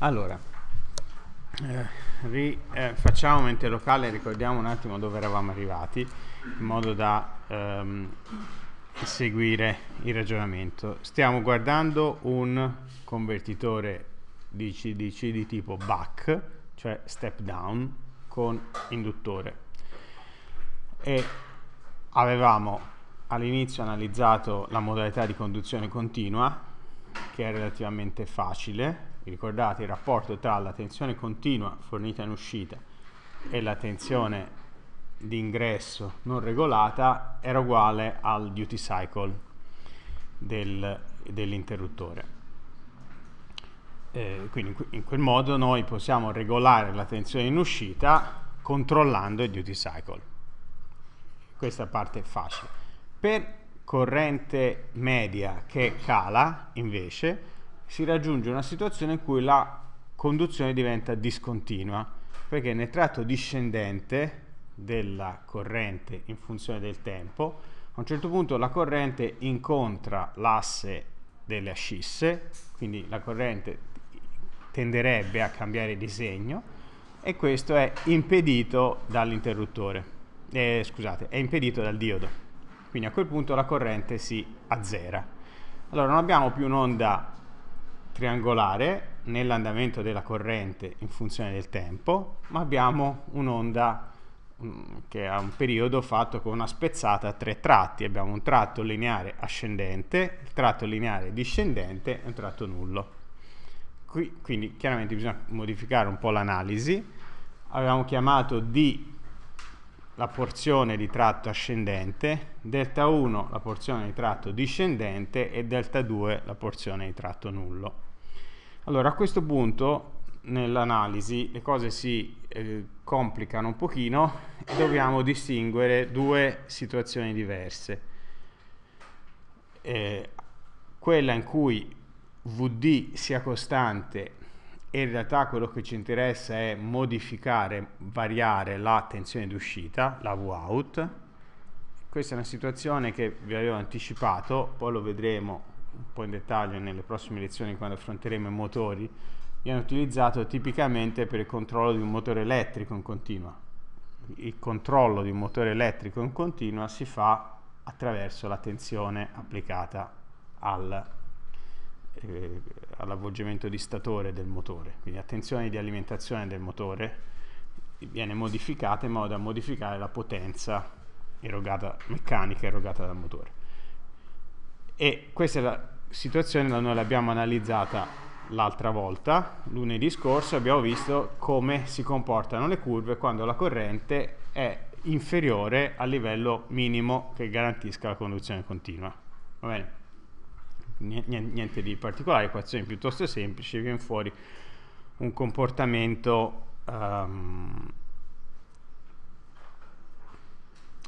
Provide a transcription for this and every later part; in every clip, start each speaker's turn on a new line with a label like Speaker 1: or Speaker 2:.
Speaker 1: Allora, eh, rifacciamo eh, mente locale, ricordiamo un attimo dove eravamo arrivati, in modo da ehm, seguire il ragionamento. Stiamo guardando un convertitore di CDC di tipo back, cioè step down, con induttore. E avevamo all'inizio analizzato la modalità di conduzione continua, che è relativamente facile, ricordate il rapporto tra la tensione continua fornita in uscita e la tensione di ingresso non regolata era uguale al duty cycle del, dell'interruttore. Eh, quindi in quel modo noi possiamo regolare la tensione in uscita controllando il duty cycle. Questa parte è facile. Per corrente media che cala, invece, si raggiunge una situazione in cui la conduzione diventa discontinua, perché nel tratto discendente della corrente in funzione del tempo, a un certo punto la corrente incontra l'asse delle ascisse, quindi la corrente tenderebbe a cambiare disegno e questo è impedito dall'interruttore, eh, scusate, è impedito dal diodo. Quindi a quel punto la corrente si azzera. Allora non abbiamo più un'onda triangolare nell'andamento della corrente in funzione del tempo, ma abbiamo un'onda mm, che ha un periodo fatto con una spezzata a tre tratti. Abbiamo un tratto lineare ascendente, il tratto lineare discendente e un tratto nullo. Qui, quindi chiaramente bisogna modificare un po' l'analisi. Abbiamo chiamato D la porzione di tratto ascendente, delta 1 la porzione di tratto discendente e delta 2 la porzione di tratto nullo. Allora, a questo punto nell'analisi le cose si eh, complicano un pochino e dobbiamo distinguere due situazioni diverse. Eh, quella in cui VD sia costante e in realtà quello che ci interessa è modificare, variare la tensione d'uscita, la Vout. Questa è una situazione che vi avevo anticipato, poi lo vedremo un po' in dettaglio nelle prossime lezioni quando affronteremo i motori, viene utilizzato tipicamente per il controllo di un motore elettrico in continua. Il controllo di un motore elettrico in continua si fa attraverso la tensione applicata al, eh, all'avvolgimento di statore del motore. Quindi la tensione di alimentazione del motore viene modificata in modo da modificare la potenza erogata, meccanica erogata dal motore e questa è la situazione che noi l'abbiamo analizzata l'altra volta, lunedì scorso, abbiamo visto come si comportano le curve quando la corrente è inferiore al livello minimo che garantisca la conduzione continua. Va bene? Niente di particolare, equazioni piuttosto semplici, viene fuori un comportamento um,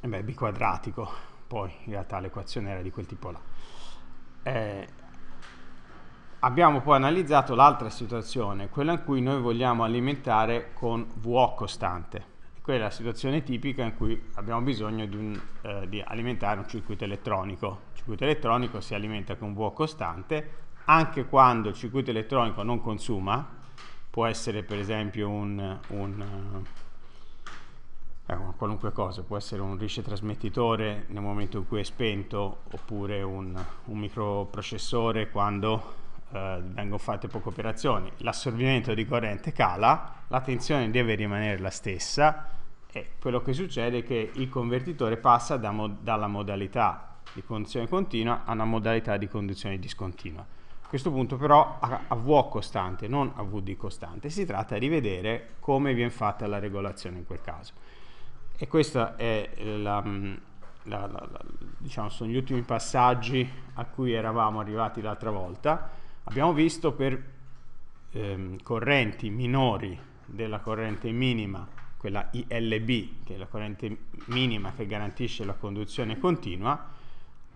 Speaker 1: beh, biquadratico, poi in realtà l'equazione era di quel tipo là eh, abbiamo poi analizzato l'altra situazione, quella in cui noi vogliamo alimentare con V costante. Quella è la situazione tipica in cui abbiamo bisogno di, un, eh, di alimentare un circuito elettronico. Il circuito elettronico si alimenta con V costante anche quando il circuito elettronico non consuma, può essere per esempio un, un Ecco, qualunque cosa, può essere un ricetrasmettitore nel momento in cui è spento oppure un, un microprocessore quando eh, vengono fatte poche operazioni, l'assorbimento di corrente cala, la tensione deve rimanere la stessa e quello che succede è che il convertitore passa da mo dalla modalità di condizione continua a una modalità di condizione discontinua. A questo punto però a, a V costante, non a VD costante, si tratta di vedere come viene fatta la regolazione in quel caso e questi mm, diciamo, sono gli ultimi passaggi a cui eravamo arrivati l'altra volta. Abbiamo visto per ehm, correnti minori della corrente minima, quella ILB, che è la corrente minima che garantisce la conduzione continua,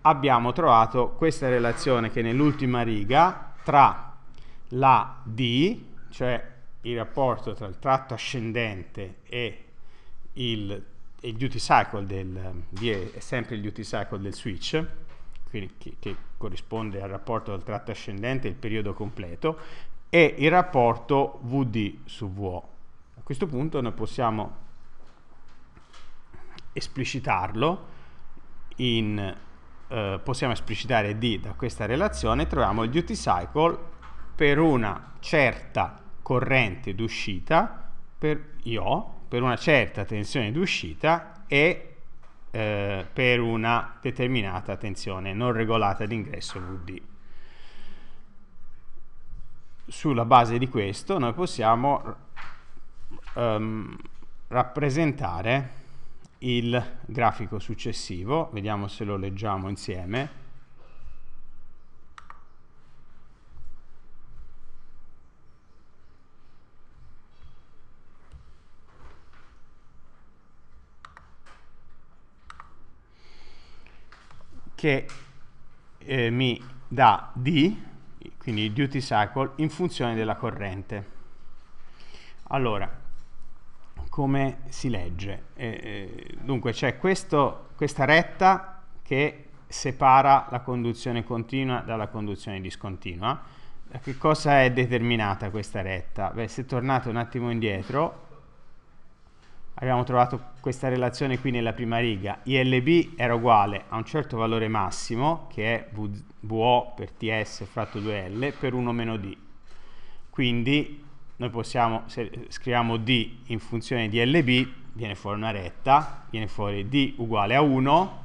Speaker 1: abbiamo trovato questa relazione che nell'ultima riga tra la D, cioè il rapporto tra il tratto ascendente e il il duty cycle del, D è sempre il duty cycle del switch, quindi che, che corrisponde al rapporto dal tratto ascendente e il periodo completo, e il rapporto VD su VO. A questo punto noi possiamo esplicitarlo in, eh, possiamo esplicitare D da questa relazione troviamo il duty cycle per una certa corrente d'uscita per IO per una certa tensione d'uscita e eh, per una determinata tensione non regolata d'ingresso VD. Sulla base di questo noi possiamo ehm, rappresentare il grafico successivo, vediamo se lo leggiamo insieme, che eh, mi dà D, quindi duty cycle, in funzione della corrente. Allora, come si legge? Eh, eh dunque c'è questa retta che separa la conduzione continua dalla conduzione discontinua. Da che cosa è determinata questa retta? Beh, se tornate un attimo indietro, abbiamo trovato questa relazione qui nella prima riga, ILB era uguale a un certo valore massimo, che è VO per TS fratto 2L, per 1 meno D. Quindi noi possiamo, se scriviamo D in funzione di LB, viene fuori una retta, viene fuori D uguale a 1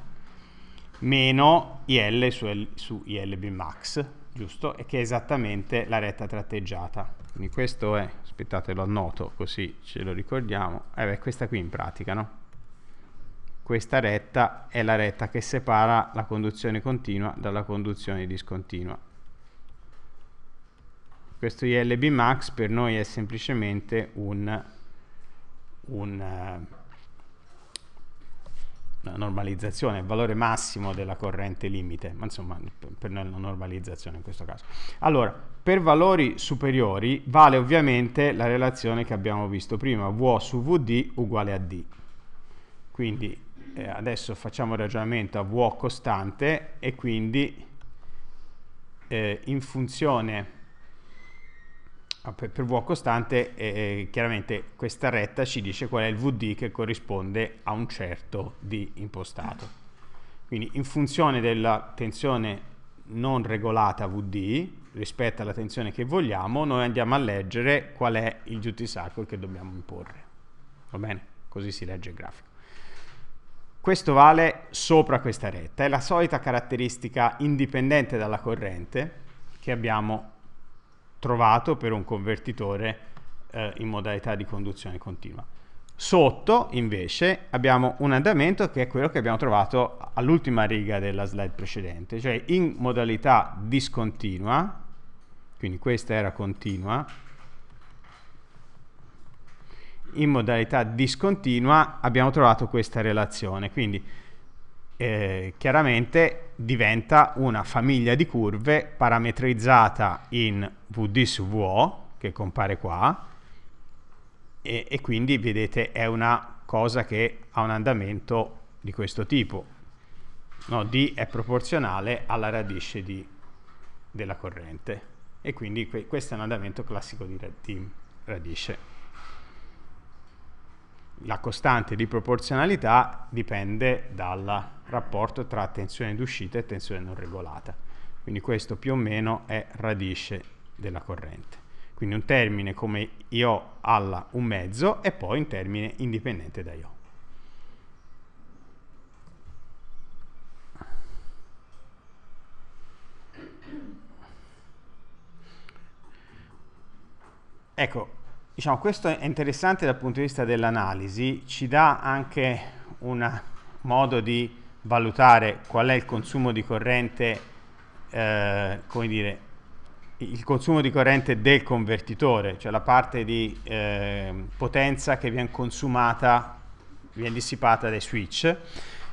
Speaker 1: meno IL su, L, su ILB max, giusto? E che è esattamente la retta tratteggiata quindi questo è, aspettate lo annoto così ce lo ricordiamo, eh questa qui in pratica, no? questa retta è la retta che separa la conduzione continua dalla conduzione discontinua. Questo ILB max per noi è semplicemente un, un, eh, una normalizzazione, il valore massimo della corrente limite, ma insomma per noi è una normalizzazione in questo caso. Allora, per valori superiori vale ovviamente la relazione che abbiamo visto prima, V su Vd uguale a D. Quindi eh, adesso facciamo il ragionamento a V costante e quindi eh, in funzione ah, per, per V costante eh, eh, chiaramente questa retta ci dice qual è il Vd che corrisponde a un certo D impostato. Quindi in funzione della tensione non regolata Vd rispetta la tensione che vogliamo, noi andiamo a leggere qual è il duty cycle che dobbiamo imporre. Va bene? Così si legge il grafico. Questo vale sopra questa retta, è la solita caratteristica indipendente dalla corrente che abbiamo trovato per un convertitore eh, in modalità di conduzione continua. Sotto invece abbiamo un andamento che è quello che abbiamo trovato all'ultima riga della slide precedente, cioè in modalità discontinua, quindi questa era continua, in modalità discontinua abbiamo trovato questa relazione, quindi eh, chiaramente diventa una famiglia di curve parametrizzata in VD su VO, che compare qua, e, e quindi vedete è una cosa che ha un andamento di questo tipo. No, D è proporzionale alla radice di, della corrente e quindi que questo è un andamento classico di, rad di radice. La costante di proporzionalità dipende dal rapporto tra tensione d'uscita e tensione non regolata. Quindi questo più o meno è radice della corrente. Quindi un termine come io alla un mezzo e poi un termine indipendente da io. Ecco, diciamo, questo è interessante dal punto di vista dell'analisi, ci dà anche un modo di valutare qual è il consumo di corrente, eh, come dire, il consumo di corrente del convertitore, cioè la parte di eh, potenza che viene consumata, viene dissipata dai switch.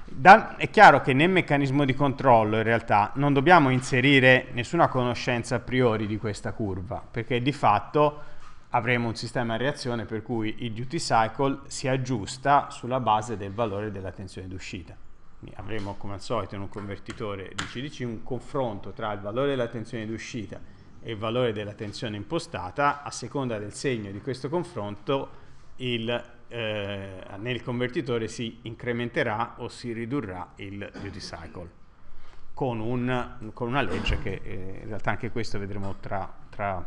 Speaker 1: Da, è chiaro che nel meccanismo di controllo in realtà non dobbiamo inserire nessuna conoscenza a priori di questa curva, perché di fatto avremo un sistema a reazione per cui il duty cycle si aggiusta sulla base del valore della tensione d'uscita avremo come al solito in un convertitore di CDC un confronto tra il valore della tensione d'uscita e il valore della tensione impostata, a seconda del segno di questo confronto, il, eh, nel convertitore si incrementerà o si ridurrà il duty cycle. Con, un, con una legge che eh, in realtà anche questo vedremo tra, tra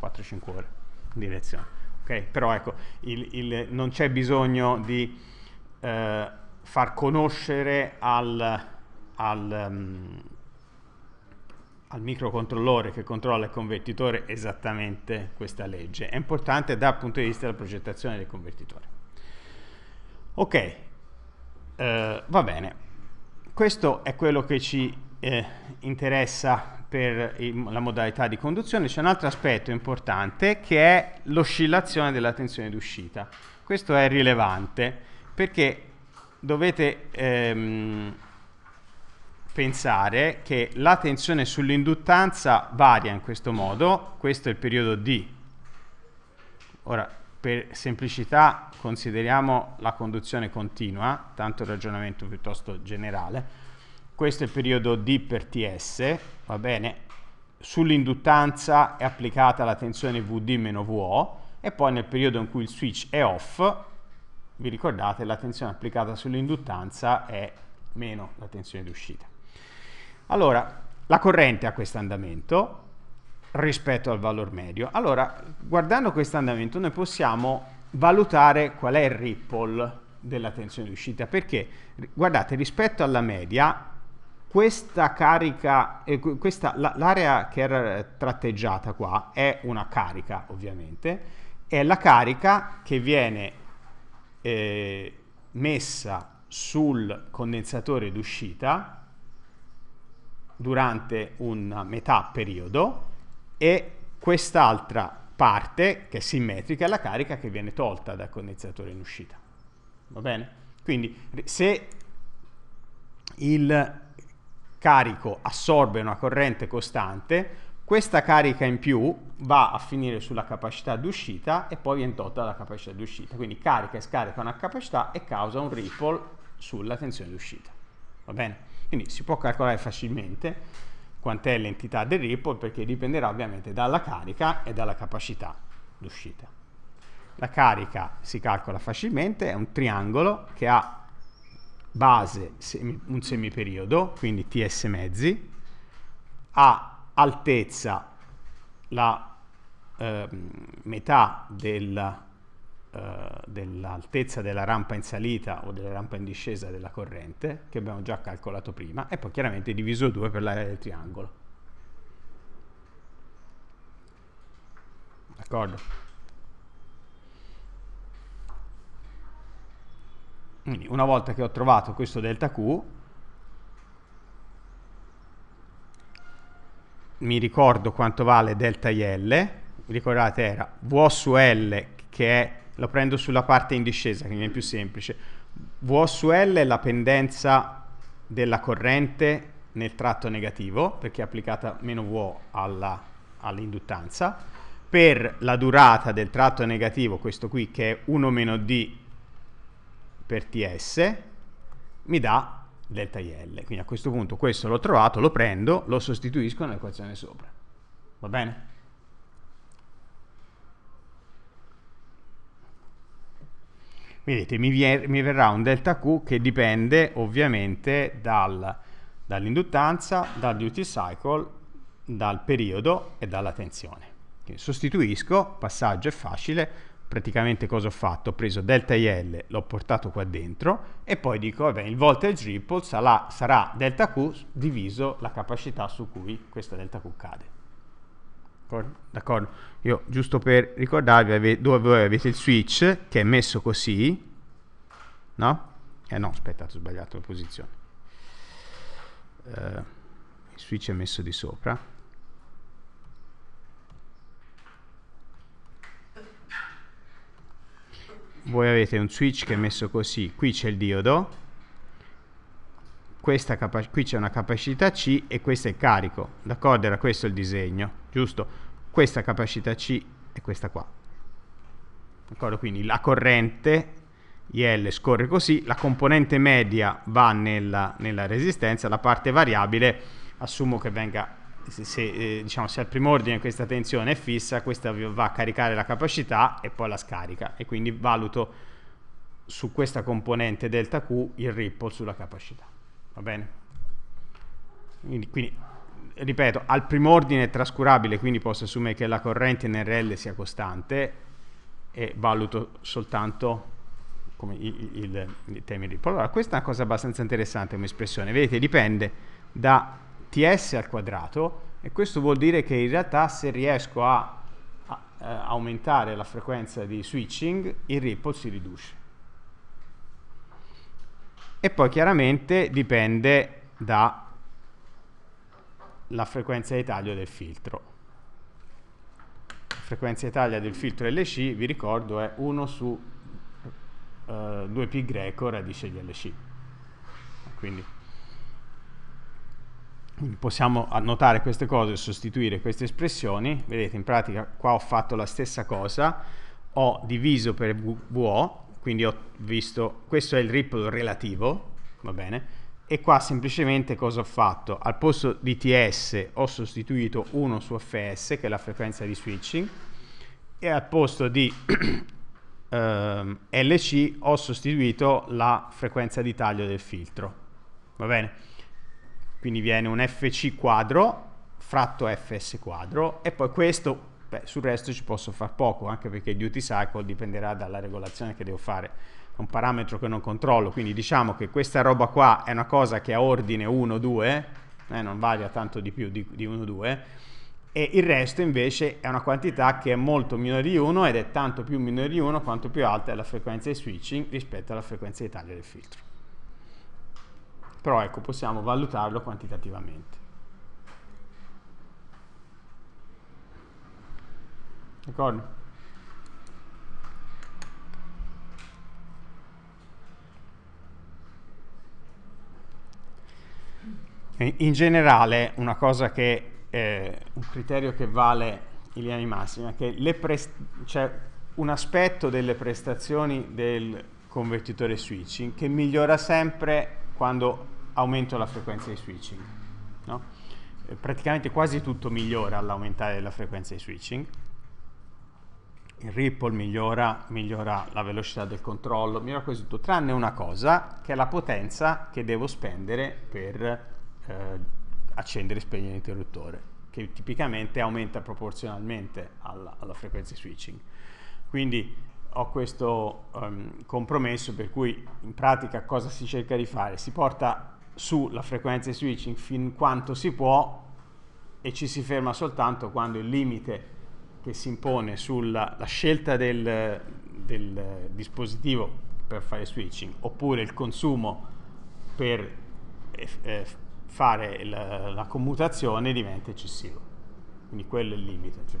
Speaker 1: 4-5 ore in direzione. Okay? Però ecco, il, il, non c'è bisogno di eh, far conoscere al, al um, al microcontrollore che controlla il convertitore esattamente questa legge. È importante dal punto di vista della progettazione del convertitore. Ok, eh, va bene. Questo è quello che ci eh, interessa per il, la modalità di conduzione. C'è un altro aspetto importante che è l'oscillazione della tensione d'uscita. Questo è rilevante perché dovete... Ehm, pensare che la tensione sull'induttanza varia in questo modo, questo è il periodo D. Ora, per semplicità consideriamo la conduzione continua, tanto il ragionamento piuttosto generale. Questo è il periodo D per Ts, va bene? Sull'induttanza è applicata la tensione Vd Vo e poi nel periodo in cui il switch è off, vi ricordate, la tensione applicata sull'induttanza è meno la tensione d'uscita. Allora, la corrente ha questo andamento rispetto al valore medio. Allora, guardando questo andamento noi possiamo valutare qual è il ripple della tensione di uscita, perché guardate, rispetto alla media, questa carica, eh, l'area la, che era tratteggiata qua è una carica ovviamente, è la carica che viene eh, messa sul condensatore d'uscita durante un metà periodo e quest'altra parte che è simmetrica è la carica che viene tolta dal condensatore in uscita. Va bene? Quindi se il carico assorbe una corrente costante, questa carica in più va a finire sulla capacità d'uscita e poi viene tolta dalla capacità d'uscita. Quindi carica e scarica una capacità e causa un ripple sulla tensione d'uscita. Va bene? Quindi si può calcolare facilmente quant'è l'entità del ripple perché dipenderà ovviamente dalla carica e dalla capacità d'uscita. La carica si calcola facilmente, è un triangolo che ha base semi, un semiperiodo, quindi TS mezzi, ha altezza la eh, metà del eh, dell'altezza della rampa in salita o della rampa in discesa della corrente che abbiamo già calcolato prima e poi chiaramente diviso 2 per l'area del triangolo. D'accordo? Quindi una volta che ho trovato questo delta Q mi ricordo quanto vale delta IL, ricordate era V su L che è lo prendo sulla parte in discesa, che mi è più semplice. V su L è la pendenza della corrente nel tratto negativo, perché è applicata meno V all'induttanza. per la durata del tratto negativo, questo qui, che è 1 meno D per TS, mi dà delta IL. Quindi a questo punto questo l'ho trovato, lo prendo, lo sostituisco nell'equazione sopra. Va bene? Vedete, mi, mi, verrà un delta Q che dipende ovviamente dal, dall'induttanza, dal duty cycle, dal periodo e dalla tensione. Quindi sostituisco, passaggio è facile, praticamente cosa ho fatto? Ho preso delta IL, l'ho portato qua dentro e poi dico, vabbè, il voltage ripple sarà, sarà delta Q diviso la capacità su cui questa delta Q cade. D'accordo? D'accordo. Io, giusto per ricordarvi, ave, dove voi avete il switch che è messo così, no? Eh no, aspetta, ho sbagliato la posizione. Eh, il switch è messo di sopra. voi avete un switch che è messo così, qui c'è il diodo, qui c'è una capacità C e questo è il carico, d'accordo? Era questo il disegno, giusto? questa capacità C è questa qua. D'accordo? Quindi la corrente IL scorre così, la componente media va nella, nella resistenza, la parte variabile assumo che venga, se, se, eh, diciamo, se al primo ordine questa tensione è fissa, questa va a caricare la capacità e poi la scarica e quindi valuto su questa componente delta Q il ripple sulla capacità. Va bene? Quindi, quindi ripeto, al primo ordine è trascurabile, quindi posso assumere che la corrente in RL sia costante e valuto soltanto come il, il, il termine ripple. Allora, questa è una cosa abbastanza interessante come espressione. Vedete, dipende da ts al quadrato e questo vuol dire che in realtà se riesco a, a eh, aumentare la frequenza di switching, il ripple si riduce. E poi chiaramente dipende da la frequenza di taglio del filtro. La frequenza di taglio del filtro LC, vi ricordo, è 1 su eh, 2π greco radice di LC. Quindi, quindi possiamo annotare queste cose e sostituire queste espressioni. Vedete, in pratica qua ho fatto la stessa cosa, ho diviso per VO, quindi ho visto, questo è il ripple relativo, va bene? e qua semplicemente cosa ho fatto? Al posto di TS ho sostituito 1 su FS, che è la frequenza di switching, e al posto di ehm, LC ho sostituito la frequenza di taglio del filtro. Va bene? Quindi viene un FC quadro fratto FS quadro e poi questo, beh, sul resto ci posso far poco, anche perché duty cycle dipenderà dalla regolazione che devo fare un parametro che non controllo, quindi diciamo che questa roba qua è una cosa che ha ordine 1, 2, eh, non varia tanto di più di, di 1, 2, e il resto invece è una quantità che è molto minore di 1 ed è tanto più minore di 1 quanto più alta è la frequenza di switching rispetto alla frequenza di taglio del filtro. Però ecco, possiamo valutarlo quantitativamente. D'accordo? Eh, in generale, una cosa che eh, un criterio che vale in linea di massima è che c'è cioè, un aspetto delle prestazioni del convertitore switching che migliora sempre quando aumento la frequenza di switching. No? Eh, praticamente quasi tutto migliora all'aumentare la frequenza di switching. Il ripple migliora, migliora la velocità del controllo, migliora quasi tutto, tranne una cosa che è la potenza che devo spendere per eh, accendere e spegnere l'interruttore, che tipicamente aumenta proporzionalmente alla, alla frequenza di switching. Quindi ho questo um, compromesso per cui in pratica cosa si cerca di fare? Si porta su la frequenza di switching fin quanto si può e ci si ferma soltanto quando il limite che si impone sulla scelta del, del dispositivo per fare switching oppure il consumo per eh, fare la, la commutazione diventa eccessivo. Quindi quello è il limite. Cioè,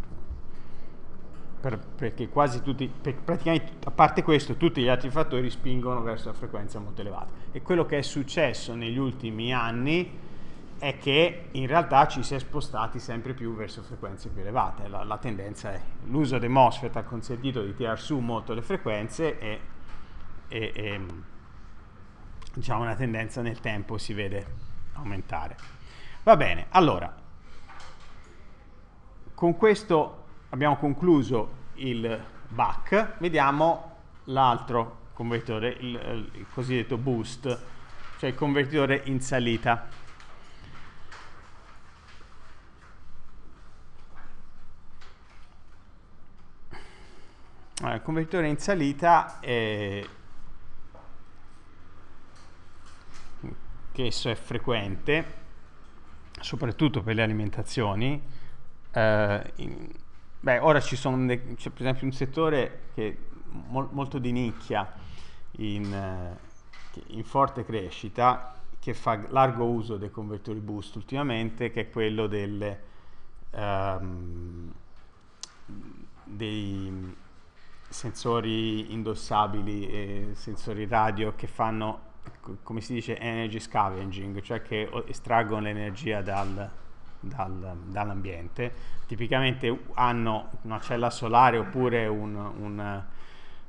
Speaker 1: per, perché quasi tutti, per, praticamente a parte questo, tutti gli altri fattori spingono verso la frequenza molto elevata. E quello che è successo negli ultimi anni è che in realtà ci si è spostati sempre più verso frequenze più elevate. La, la tendenza è l'uso dei MOSFET ha consentito di tirar su molto le frequenze e, e, e diciamo una tendenza nel tempo si vede aumentare. Va bene, allora, con questo abbiamo concluso il back, vediamo l'altro convertitore, il, eh, il, cosiddetto boost, cioè il convertitore in salita. Allora, eh, il convertitore in salita è che esso è frequente, soprattutto per le alimentazioni. Eh, in, beh, ora c'è per esempio un settore che mol, molto di nicchia, in, eh, in forte crescita, che fa largo uso dei convertori boost ultimamente, che è quello delle, um, dei sensori indossabili e sensori radio che fanno come si dice energy scavenging, cioè che estraggono l'energia dal, dal, dall'ambiente, tipicamente hanno una cella solare oppure un, un,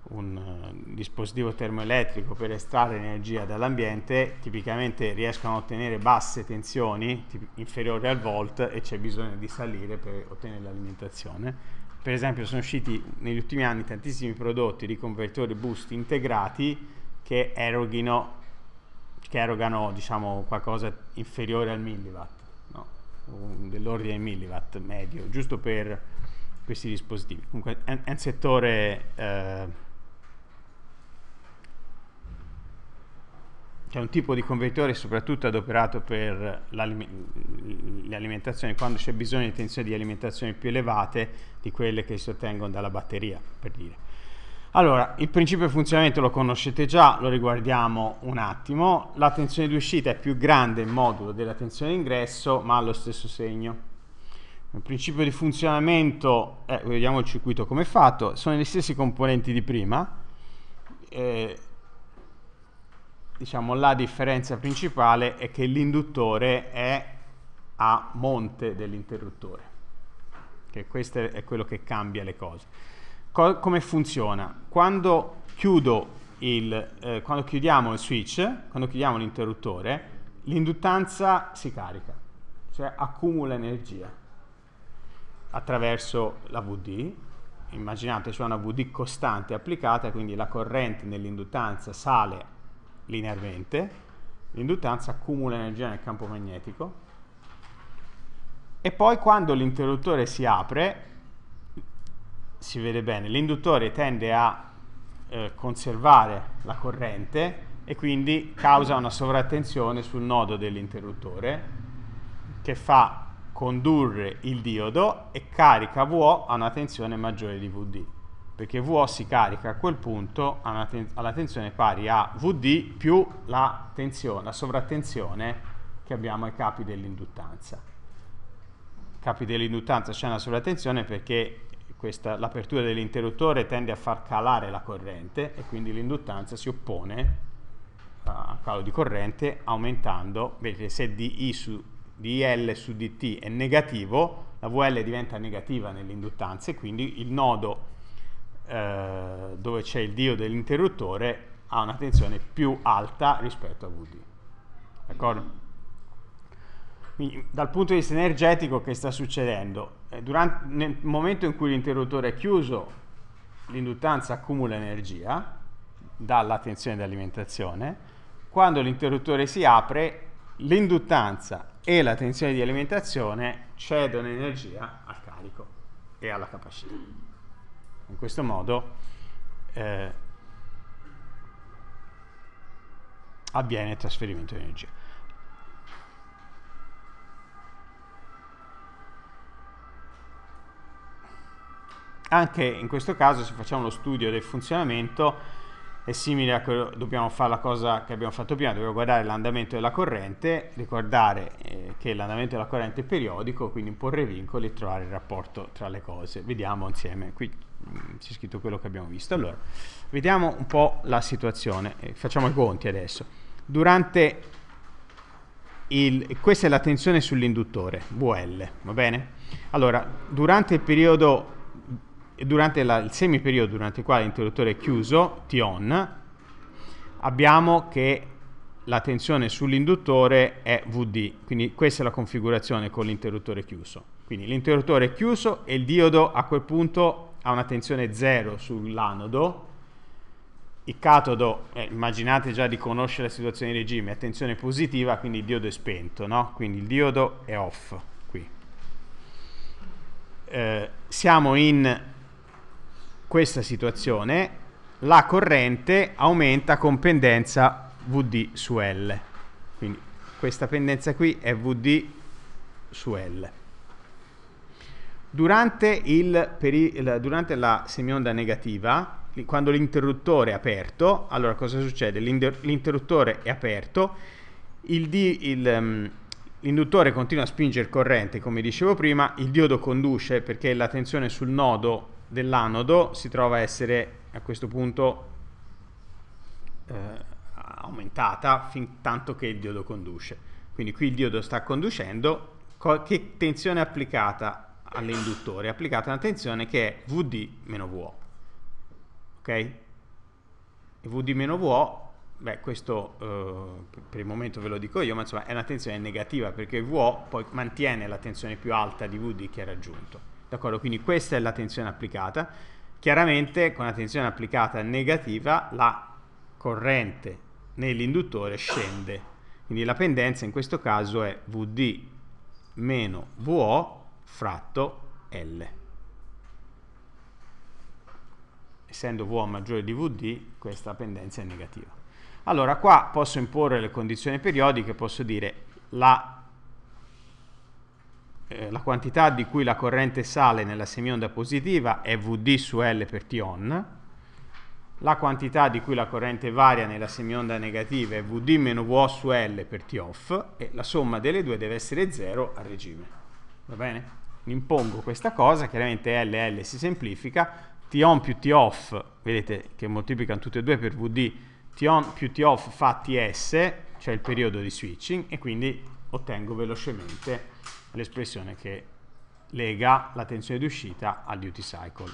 Speaker 1: un dispositivo termoelettrico per estrarre energia dall'ambiente, tipicamente riescono a ottenere basse tensioni inferiori al volt e c'è bisogno di salire per ottenere l'alimentazione. Per esempio sono usciti negli ultimi anni tantissimi prodotti di convertitori boost integrati che eroghino che erogano diciamo, qualcosa inferiore al milliwatt, no? dell'ordine milliwatt medio, giusto per questi dispositivi. Comunque è, un settore... Eh, c'è un tipo di convertitore soprattutto adoperato per l'alimentazione quando c'è bisogno di tensioni di alimentazione più elevate di quelle che si ottengono dalla batteria per dire allora, il principio di funzionamento lo conoscete già, lo riguardiamo un attimo. La tensione di uscita è più grande il modulo della tensione ingresso, ma ha lo stesso segno. Il principio di funzionamento, eh, vediamo il circuito come è fatto, sono gli stessi componenti di prima. Eh, diciamo, la differenza principale è che l'induttore è a monte dell'interruttore, che questo è quello che cambia le cose. Co come funziona? Quando, il, eh, quando chiudiamo il switch, quando chiudiamo l'interruttore, l'induttanza si carica, cioè accumula energia attraverso la VD, immaginate cioè una VD costante applicata, quindi la corrente nell'induttanza sale linearmente, l'induttanza accumula energia nel campo magnetico e poi quando l'interruttore si apre si vede bene, l'induttore tende a eh, conservare la corrente e quindi causa una sovrattensione sul nodo dell'interruttore che fa condurre il diodo e carica VO a una tensione maggiore di VD perché VO si carica a quel punto alla tensione pari a VD più la, la sovrattensione che abbiamo ai capi dell'induttanza. Capi dell'induttanza c'è una sovrattensione perché l'apertura dell'interruttore tende a far calare la corrente e quindi l'induttanza si oppone eh, a calo di corrente aumentando, vedete se di, su, di L su dt è negativo, la VL diventa negativa nell'induttanza e quindi il nodo eh, dove c'è il dio dell'interruttore ha una tensione più alta rispetto a VD. D'accordo? Quindi, dal punto di vista energetico che sta succedendo? Eh, Durante, nel momento in cui l'interruttore è chiuso, l'induttanza accumula energia dalla tensione di alimentazione, quando l'interruttore si apre, l'induttanza e la tensione di alimentazione cedono energia al carico e alla capacità. In questo modo eh, avviene il trasferimento di energia. Anche in questo caso se facciamo lo studio del funzionamento è simile a quello, dobbiamo fare la cosa che abbiamo fatto prima, dobbiamo guardare l'andamento della corrente, ricordare eh, che l'andamento della corrente è periodico, quindi imporre vincoli e trovare il rapporto tra le cose. Vediamo insieme, qui mm, c'è scritto quello che abbiamo visto. Allora, vediamo un po' la situazione, eh, facciamo i conti adesso. Durante il, questa è la tensione sull'induttore, VL, va bene? Allora, durante il periodo durante la, il semiperiodo durante il quale l'interruttore è chiuso, T on, abbiamo che la tensione sull'induttore è VD, quindi questa è la configurazione con l'interruttore chiuso. Quindi l'interruttore è chiuso e il diodo a quel punto ha una tensione zero sull'anodo, il catodo, eh, immaginate già di conoscere la situazione di regime, è tensione positiva, quindi il diodo è spento, no? quindi il diodo è off Eh, siamo in questa situazione, la corrente aumenta con pendenza VD su L. Quindi questa pendenza qui è VD su L. Durante, il durante la semionda negativa, quando l'interruttore è aperto, allora cosa succede? L'interruttore è aperto, mm, l'induttore um, continua a spingere corrente, come dicevo prima, il diodo conduce perché la tensione sul nodo dell'anodo si trova a essere a questo punto eh, aumentata fin tanto che il diodo conduce. Quindi qui il diodo sta conducendo, che tensione è applicata all'induttore? applicata una tensione che è VD VO. Ok? E VD VO, beh questo eh, per il momento ve lo dico io, ma insomma è una tensione negativa perché VO poi mantiene la tensione più alta di VD che ha raggiunto. D'accordo? Quindi questa è la tensione applicata. Chiaramente con la tensione applicata negativa la corrente nell'induttore scende. Quindi la pendenza in questo caso è VD meno VO fratto L. Essendo VO maggiore di VD, questa pendenza è negativa. Allora qua posso imporre le condizioni periodiche, posso dire la eh, la quantità di cui la corrente sale nella semionda positiva è Vd su L per T on, la quantità di cui la corrente varia nella semionda negativa è Vd meno V su L per T off e la somma delle due deve essere 0 a regime. Va bene? Impongo questa cosa, chiaramente L, L si semplifica, T on più T off, vedete che moltiplicano tutte e due per Vd, T on più T off fa Ts, cioè il periodo di switching, e quindi ottengo velocemente l'espressione che lega la tensione d'uscita al duty cycle.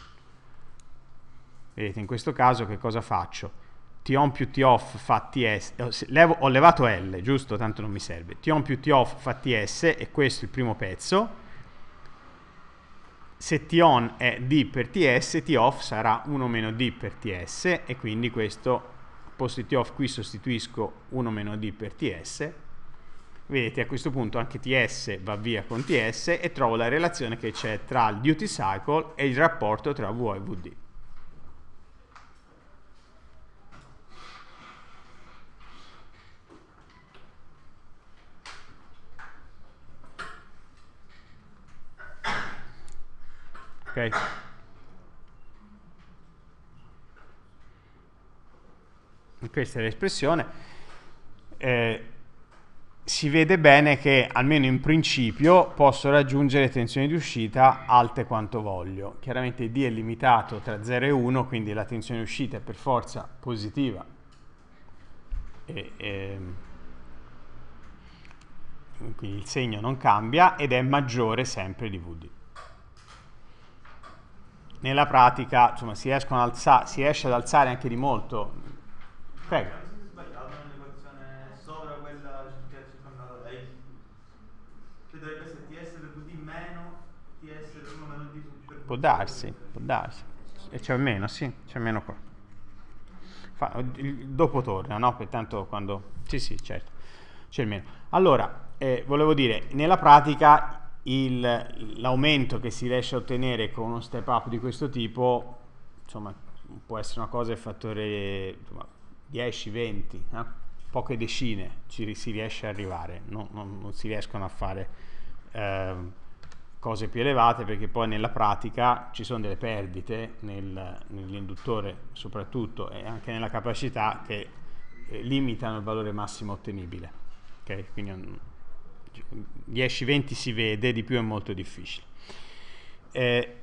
Speaker 1: Vedete, in questo caso che cosa faccio? T-on più T-off fa TS, levo, ho levato L, giusto? Tanto non mi serve. T-on più T-off fa TS e questo è il primo pezzo. Se T-on è D per TS, T-off sarà 1 meno D per TS e quindi questo, posto T-off qui sostituisco 1 meno D per TS Vedete, a questo punto anche TS va via con TS e trovo la relazione che c'è tra il duty cycle e il rapporto tra VO e VD. Okay. Questa è l'espressione. Eh, si vede bene che almeno in principio posso raggiungere tensioni di uscita alte quanto voglio. Chiaramente D è limitato tra 0 e 1, quindi la tensione di uscita è per forza positiva e, e, ehm, quindi il segno non cambia ed è maggiore sempre di VD. Nella pratica insomma, si, si, esce ad alzare anche di molto. Prego. può darsi, può darsi. E c'è meno, sì, c'è meno qua. Fa, dopo torna, no? Pertanto quando... Sì, sì, certo, c'è meno. Allora, eh, volevo dire, nella pratica l'aumento che si riesce a ottenere con uno step up di questo tipo, insomma, può essere una cosa del fattore 10-20, eh? poche decine ci si riesce a arrivare, non, non, non si riescono a fare... Eh, cose più elevate perché poi nella pratica ci sono delle perdite nel, nell'induttore soprattutto e anche nella capacità che eh, limitano il valore massimo ottenibile. Okay? Quindi 10-20 si vede, di più è molto difficile. Eh,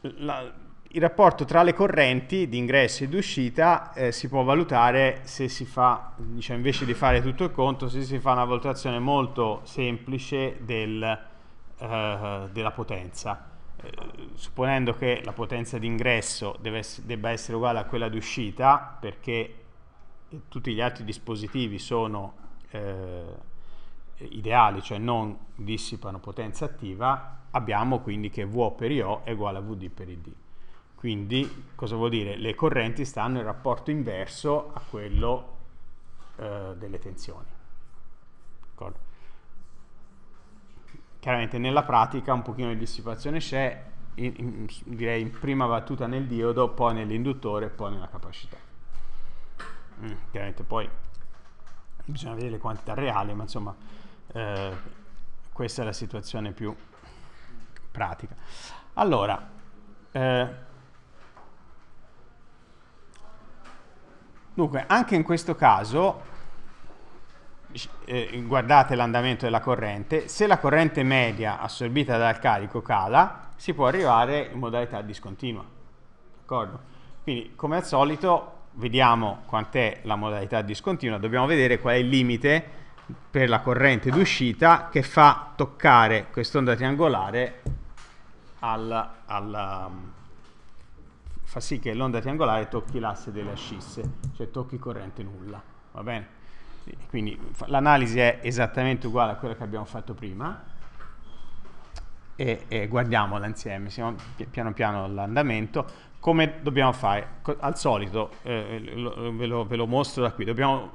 Speaker 1: la, il rapporto tra le correnti di ingresso e di uscita eh, si può valutare se si fa, diciamo, invece di fare tutto il conto, se si fa una valutazione molto semplice del eh, della potenza. Eh, supponendo che la potenza d'ingresso ingresso debba essere uguale a quella d'uscita, perché tutti gli altri dispositivi sono eh, ideali, cioè non dissipano potenza attiva, abbiamo quindi che V per IO è uguale a VD per ID. Quindi, cosa vuol dire? Le correnti stanno in rapporto inverso a quello eh, delle tensioni. chiaramente nella pratica un pochino di dissipazione c'è, in, in, direi in prima battuta nel diodo, poi nell'induttore, poi nella capacità. Mm, chiaramente poi bisogna vedere le quantità reali, ma insomma eh, questa è la situazione più pratica. Allora, eh, dunque, anche in questo caso eh, guardate l'andamento della corrente, se la corrente media assorbita dal carico cala, si può arrivare in modalità discontinua. Quindi, come al solito, vediamo quant'è la modalità discontinua, dobbiamo vedere qual è il limite per la corrente d'uscita che fa toccare quest'onda triangolare alla, alla, um, fa sì che l'onda triangolare tocchi l'asse delle ascisse, cioè tocchi corrente nulla, va bene? quindi l'analisi è esattamente uguale a quella che abbiamo fatto prima e, e guardiamola insieme, siamo piano piano all'andamento. Come dobbiamo fare? Al solito, eh, lo, ve, lo, ve, lo, mostro da qui, dobbiamo,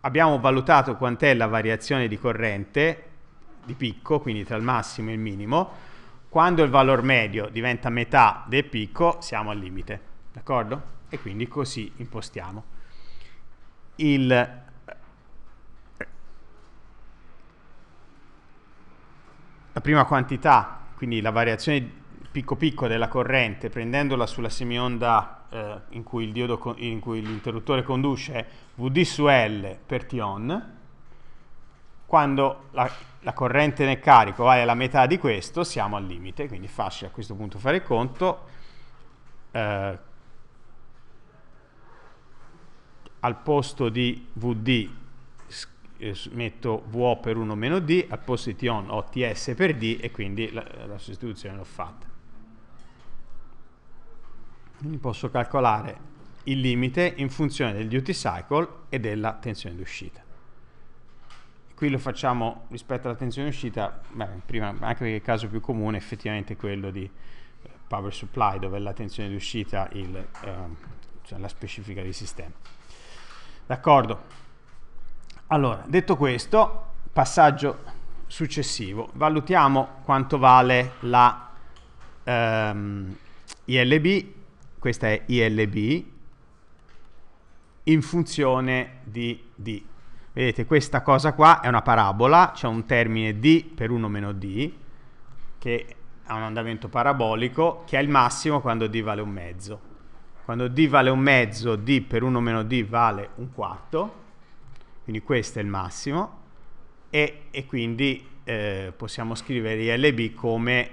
Speaker 1: abbiamo valutato quant'è la variazione di corrente di picco, quindi tra il massimo e il minimo, quando il valore medio diventa metà del picco siamo al limite, d'accordo? E quindi così impostiamo. Il la prima quantità, quindi la variazione picco picco della corrente, prendendola sulla semionda eh, in cui il diodo in cui l'interruttore conduce VD su L per tion, quando la, la corrente nel carico vale la metà di questo, siamo al limite, quindi è facile a questo punto fare conto. Eh, al posto di VD eh, metto VO per 1 meno D, al a position ho TS per D e quindi la, la sostituzione l'ho fatta. Quindi posso calcolare il limite in funzione del duty cycle e della tensione d'uscita. Qui lo facciamo rispetto alla tensione d'uscita, anche perché il caso più comune è effettivamente quello di eh, power supply, dove la tensione d'uscita è eh, cioè la specifica di sistema. D'accordo? Allora, detto questo, passaggio successivo. Valutiamo quanto vale la ehm, ILB, questa è ILB, in funzione di D. Vedete, questa cosa qua è una parabola, c'è un termine D per 1 meno D, che ha un andamento parabolico, che è il massimo quando D vale un mezzo. Quando D vale un mezzo, D per 1 meno D vale un quarto, quindi questo è il massimo e, e quindi eh, possiamo scrivere ILB come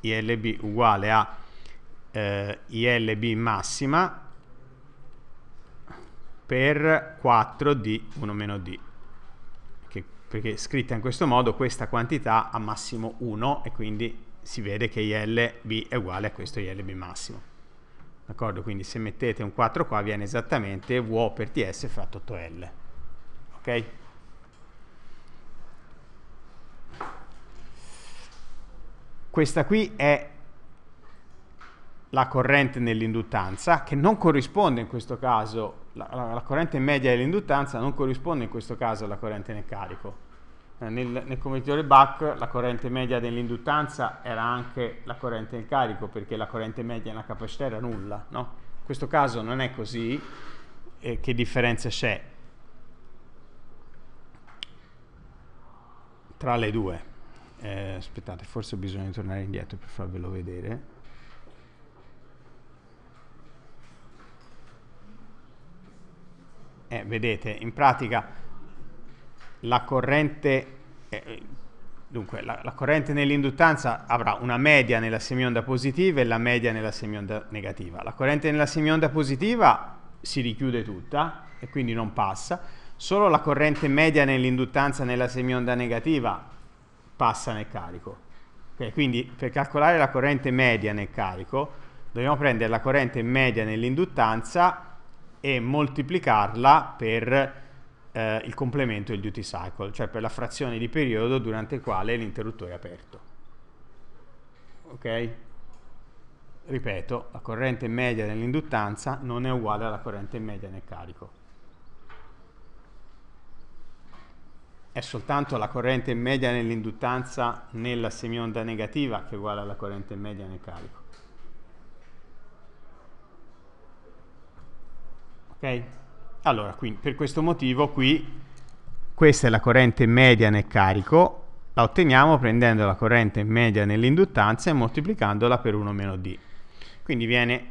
Speaker 1: ILB uguale a eh, ILB massima per 4 d 1 d perché scritta in questo modo questa quantità ha massimo 1 e quindi si vede che ILB è uguale a questo ILB massimo d'accordo? Quindi se mettete un 4 qua viene esattamente V per TS fratto 8L, ok? Questa qui è la corrente nell'induttanza, che non corrisponde in questo caso, la, la, la corrente media dell'induttanza non corrisponde in questo caso alla corrente nel carico, eh, nel, nel convertitore BAC la corrente media dell'induttanza era anche la corrente del carico perché la corrente media nella capacità era nulla, no? In questo caso non è così, eh, che differenza c'è tra le due? Eh, aspettate, forse bisogna tornare indietro per farvelo vedere. Eh, vedete, in pratica la corrente, eh, dunque, la, la corrente nell'induttanza avrà una media nella semionda positiva e la media nella semionda negativa. La corrente nella semionda positiva si richiude tutta e quindi non passa, solo la corrente media nell'induttanza nella semionda negativa passa nel carico. Okay, quindi per calcolare la corrente media nel carico dobbiamo prendere la corrente media nell'induttanza e moltiplicarla per eh, il complemento e il duty cycle, cioè per la frazione di periodo durante il quale l'interruttore è aperto. Ok? Ripeto, la corrente media nell'induttanza non è uguale alla corrente media nel carico. È soltanto la corrente media nell'induttanza nella semionda negativa che è uguale alla corrente media nel carico. Ok? Allora, quindi, per questo motivo qui, questa è la corrente media nel carico, la otteniamo prendendo la corrente media nell'induttanza e moltiplicandola per 1 meno D. Quindi viene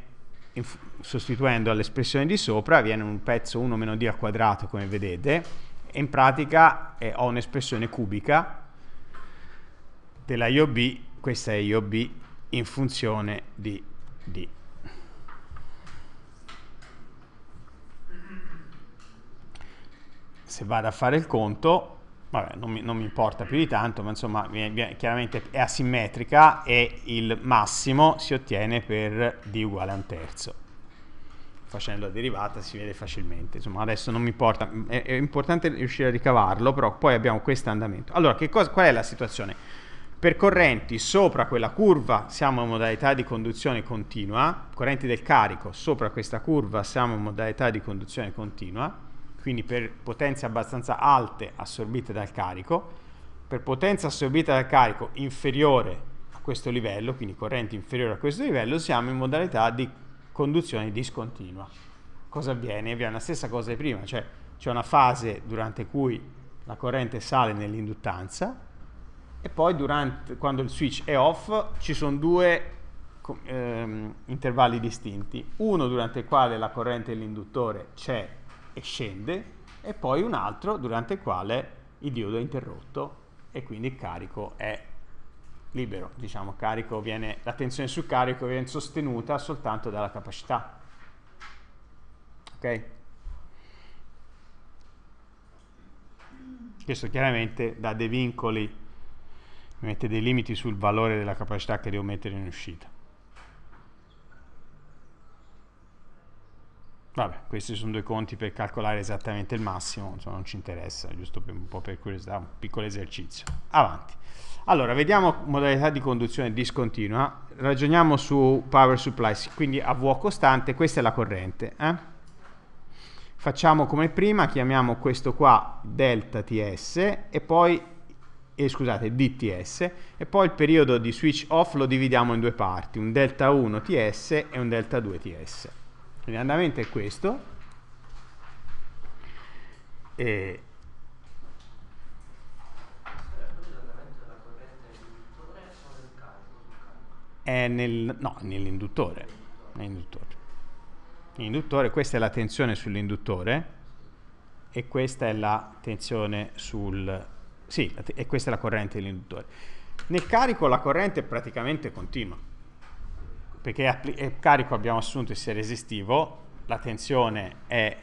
Speaker 1: sostituendo all'espressione di sopra viene un pezzo 1 meno d al quadrato come vedete e in pratica eh, ho un'espressione cubica della IOB, questa è IOB in funzione di d. se vado a fare il conto, vabbè, non mi, non mi importa più di tanto, ma insomma chiaramente è asimmetrica e il massimo si ottiene per d uguale a un terzo. Facendo la derivata si vede facilmente, insomma adesso non mi importa, è, è importante riuscire a ricavarlo, però poi abbiamo questo andamento. Allora, cosa, qual è la situazione? Per correnti sopra quella curva siamo in modalità di conduzione continua, correnti del carico sopra questa curva siamo in modalità di conduzione continua, quindi per potenze abbastanza alte assorbite dal carico, per potenza assorbita dal carico inferiore a questo livello, quindi corrente inferiore a questo livello, siamo in modalità di conduzione discontinua. Cosa avviene? Avviene la stessa cosa di prima, cioè c'è una fase durante cui la corrente sale nell'induttanza e poi durante, quando il switch è off ci sono due ehm, intervalli distinti, uno durante il quale la corrente dell'induttore c'è e scende e poi un altro durante il quale il diodo è interrotto e quindi il carico è libero, diciamo carico viene, la tensione sul carico viene sostenuta soltanto dalla capacità. Ok? Questo chiaramente dà dei vincoli, mette dei limiti sul valore della capacità che devo mettere in uscita. Vabbè, questi sono due conti per calcolare esattamente il massimo, insomma non ci interessa, giusto per, un po' per curiosità, un piccolo esercizio. Avanti. Allora, vediamo modalità di conduzione discontinua, ragioniamo su power supply, quindi a V costante, questa è la corrente. Eh? Facciamo come prima, chiamiamo questo qua delta TS e poi, eh, scusate, DTS, e poi il periodo di switch off lo dividiamo in due parti, un delta 1 TS e un delta 2 TS l'andamento è questo. E è nel, no, nell'induttore. Nell'induttore. Nell'induttore, questa è la tensione sull'induttore e questa è la tensione sul... Sì, e questa è la corrente dell'induttore. Nel carico la corrente è praticamente continua perché è carico abbiamo assunto il serie resistivo, la tensione è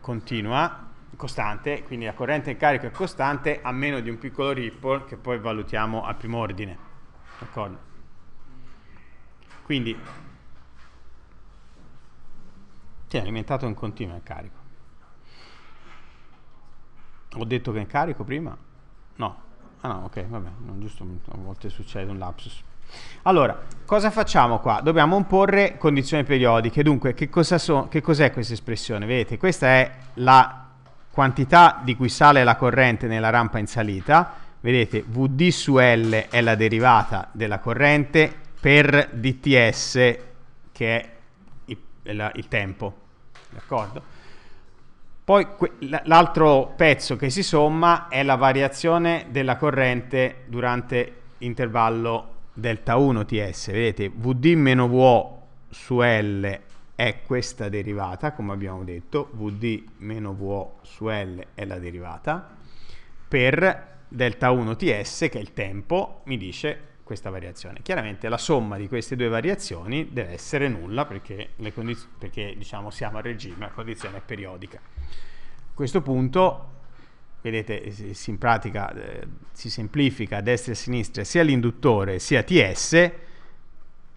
Speaker 1: continua, costante, quindi la corrente in carico è costante a meno di un piccolo ripple che poi valutiamo al primo ordine. D'accordo? Quindi si è alimentato in continuo il carico. Ho detto che è in carico prima? No. Ah no, ok, vabbè, non giusto, a volte succede un lapsus. Allora, cosa facciamo qua? Dobbiamo imporre condizioni periodiche. Dunque, che, cos'è so cos questa espressione? Vedete, questa è la quantità di cui sale la corrente nella rampa in salita. Vedete, Vd su L è la derivata della corrente per dts, che è il, il tempo. D'accordo? Poi l'altro pezzo che si somma è la variazione della corrente durante intervallo delta 1 TS, vedete VD-VO meno su L è questa derivata, come abbiamo detto, VD-VO meno su L è la derivata, per delta 1 TS, che è il tempo, mi dice questa variazione. Chiaramente la somma di queste due variazioni deve essere nulla perché, perché diciamo, siamo a regime a condizione periodica. A questo punto vedete eh, in pratica eh, si semplifica a destra e a sinistra sia l'induttore sia TS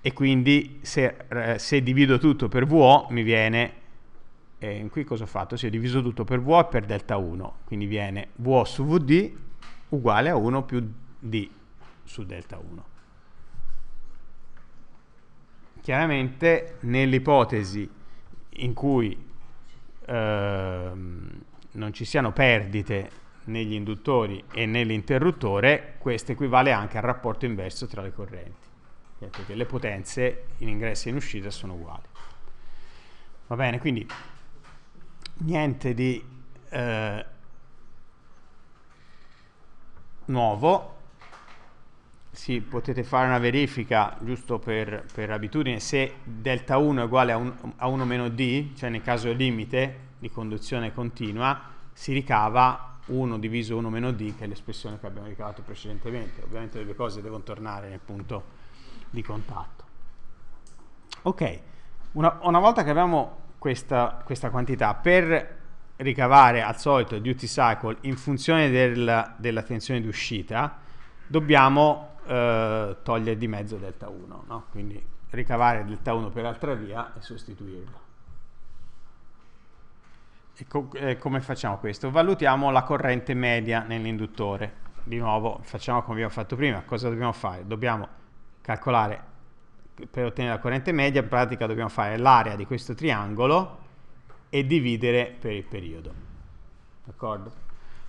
Speaker 1: e quindi se, eh, se divido tutto per VO mi viene eh, qui cosa ho fatto? Si è diviso tutto per VO e per delta 1 quindi viene VO su VD uguale a 1 più D su delta 1 chiaramente nell'ipotesi in cui ehm, non ci siano perdite negli induttori e nell'interruttore, questo equivale anche al rapporto inverso tra le correnti, perché ecco le potenze in ingresso e in uscita sono uguali. Va bene, quindi niente di eh, nuovo, sì, potete fare una verifica giusto per, per abitudine se delta 1 è uguale a 1 d, cioè nel caso limite, di conduzione continua si ricava 1 diviso 1 meno d che è l'espressione che abbiamo ricavato precedentemente. Ovviamente le due cose devono tornare nel punto di contatto. Ok, una, una volta che abbiamo questa, questa, quantità, per ricavare al solito il duty cycle in funzione del, della tensione d'uscita dobbiamo eh, togliere di mezzo delta 1, no? quindi ricavare delta 1 per altra via e sostituirlo co eh, come facciamo questo? Valutiamo la corrente media nell'induttore. Di nuovo, facciamo come abbiamo fatto prima. Cosa dobbiamo fare? Dobbiamo calcolare, per ottenere la corrente media, in pratica dobbiamo fare l'area di questo triangolo e dividere per il periodo. D'accordo?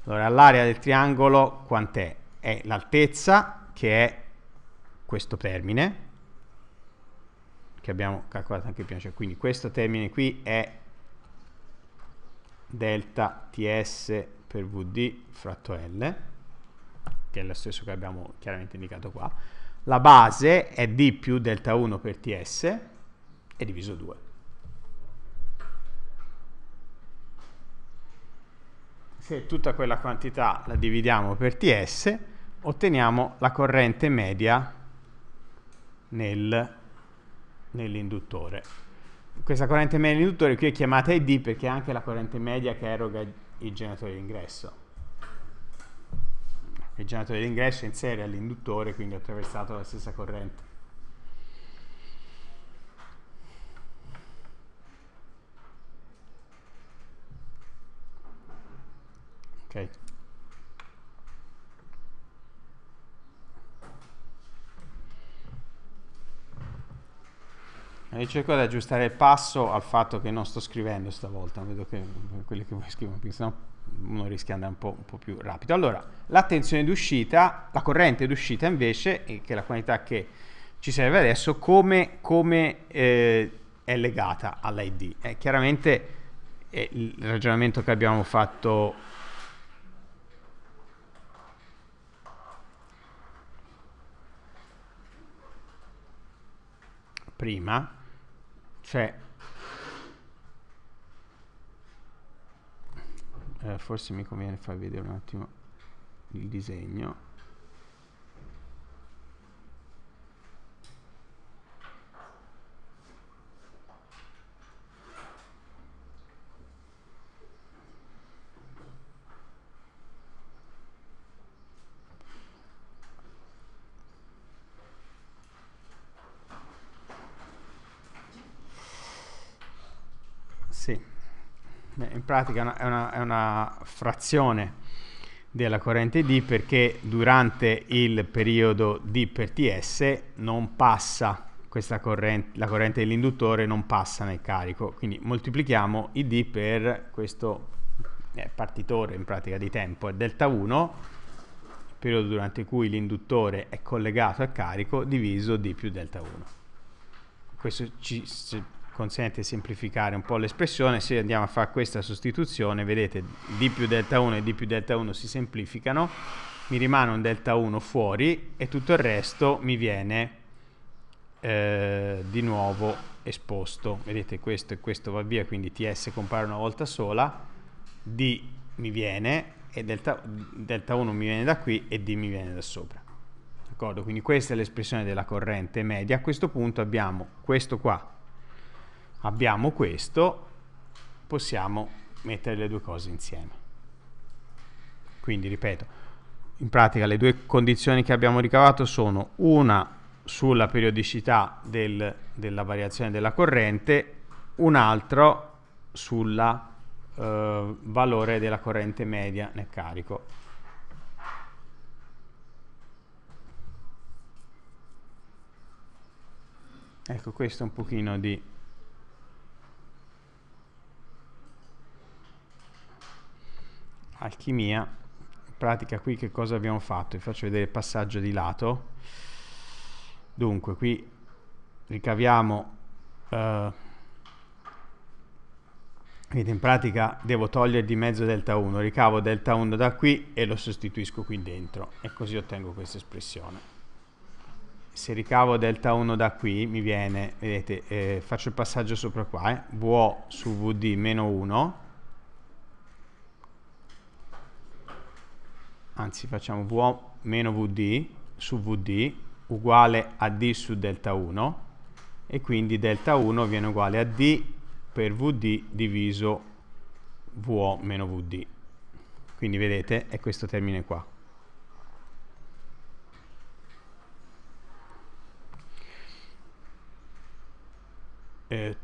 Speaker 1: Allora, l'area del triangolo quant'è? È, è l'altezza, che è questo termine, che abbiamo calcolato anche più, cioè quindi questo termine qui è delta ts per vd fratto l, che è lo stesso che abbiamo chiaramente indicato qua, la base è d più delta 1 per ts e diviso 2. Se tutta quella quantità la dividiamo per ts, otteniamo la corrente media nel, nell'induttore questa corrente media di induttore qui è chiamata ID perché è anche la corrente media che eroga il generatore d'ingresso. Il generatore d'ingresso in serie all'induttore, quindi attraversato la stessa corrente. Okay. e cerco di aggiustare il passo al fatto che non sto scrivendo stavolta, vedo che eh, quelli che voi scrivono, quindi sennò uno rischia di andare un po', un po', più rapido. Allora, la tensione d'uscita, la corrente d'uscita invece, che è la quantità che ci serve adesso, come, come eh, è legata all'ID? Eh, chiaramente eh, il ragionamento che abbiamo fatto prima cioè eh, forse mi conviene far vedere un attimo il disegno pratica è una, è una, frazione della corrente D perché durante il periodo D per Ts non passa corrente, la corrente dell'induttore non passa nel carico, quindi moltiplichiamo D per questo eh, partitore in pratica di tempo, è delta 1, il periodo durante cui l'induttore è collegato al carico, diviso D più delta 1. Questo ci, ci consente di semplificare un po' l'espressione, se andiamo a fare questa sostituzione, vedete d più delta 1 e d più delta 1 si semplificano, mi rimane un delta 1 fuori e tutto il resto mi viene eh, di nuovo esposto. Vedete questo e questo va via, quindi TS compare una volta sola, D mi viene e delta, delta 1 mi viene da qui e D mi viene da sopra. Quindi questa è l'espressione della corrente media. A questo punto abbiamo questo qua abbiamo questo, possiamo mettere le due cose insieme. Quindi, ripeto, in pratica le due condizioni che abbiamo ricavato sono una sulla periodicità del, della variazione della corrente, un'altra sul eh, valore della corrente media nel carico. Ecco, questo è un pochino di alchimia in pratica qui che cosa abbiamo fatto vi faccio vedere il passaggio di lato dunque qui ricaviamo eh, quindi in pratica devo togliere di mezzo delta 1 ricavo delta 1 da qui e lo sostituisco qui dentro e così ottengo questa espressione se ricavo delta 1 da qui mi viene vedete eh, faccio il passaggio sopra qua eh, vo su vd meno 1 anzi facciamo V meno VD su VD uguale a D su delta 1 e quindi delta 1 viene uguale a D per VD diviso VO meno VD. Quindi vedete è questo termine qua. Eh,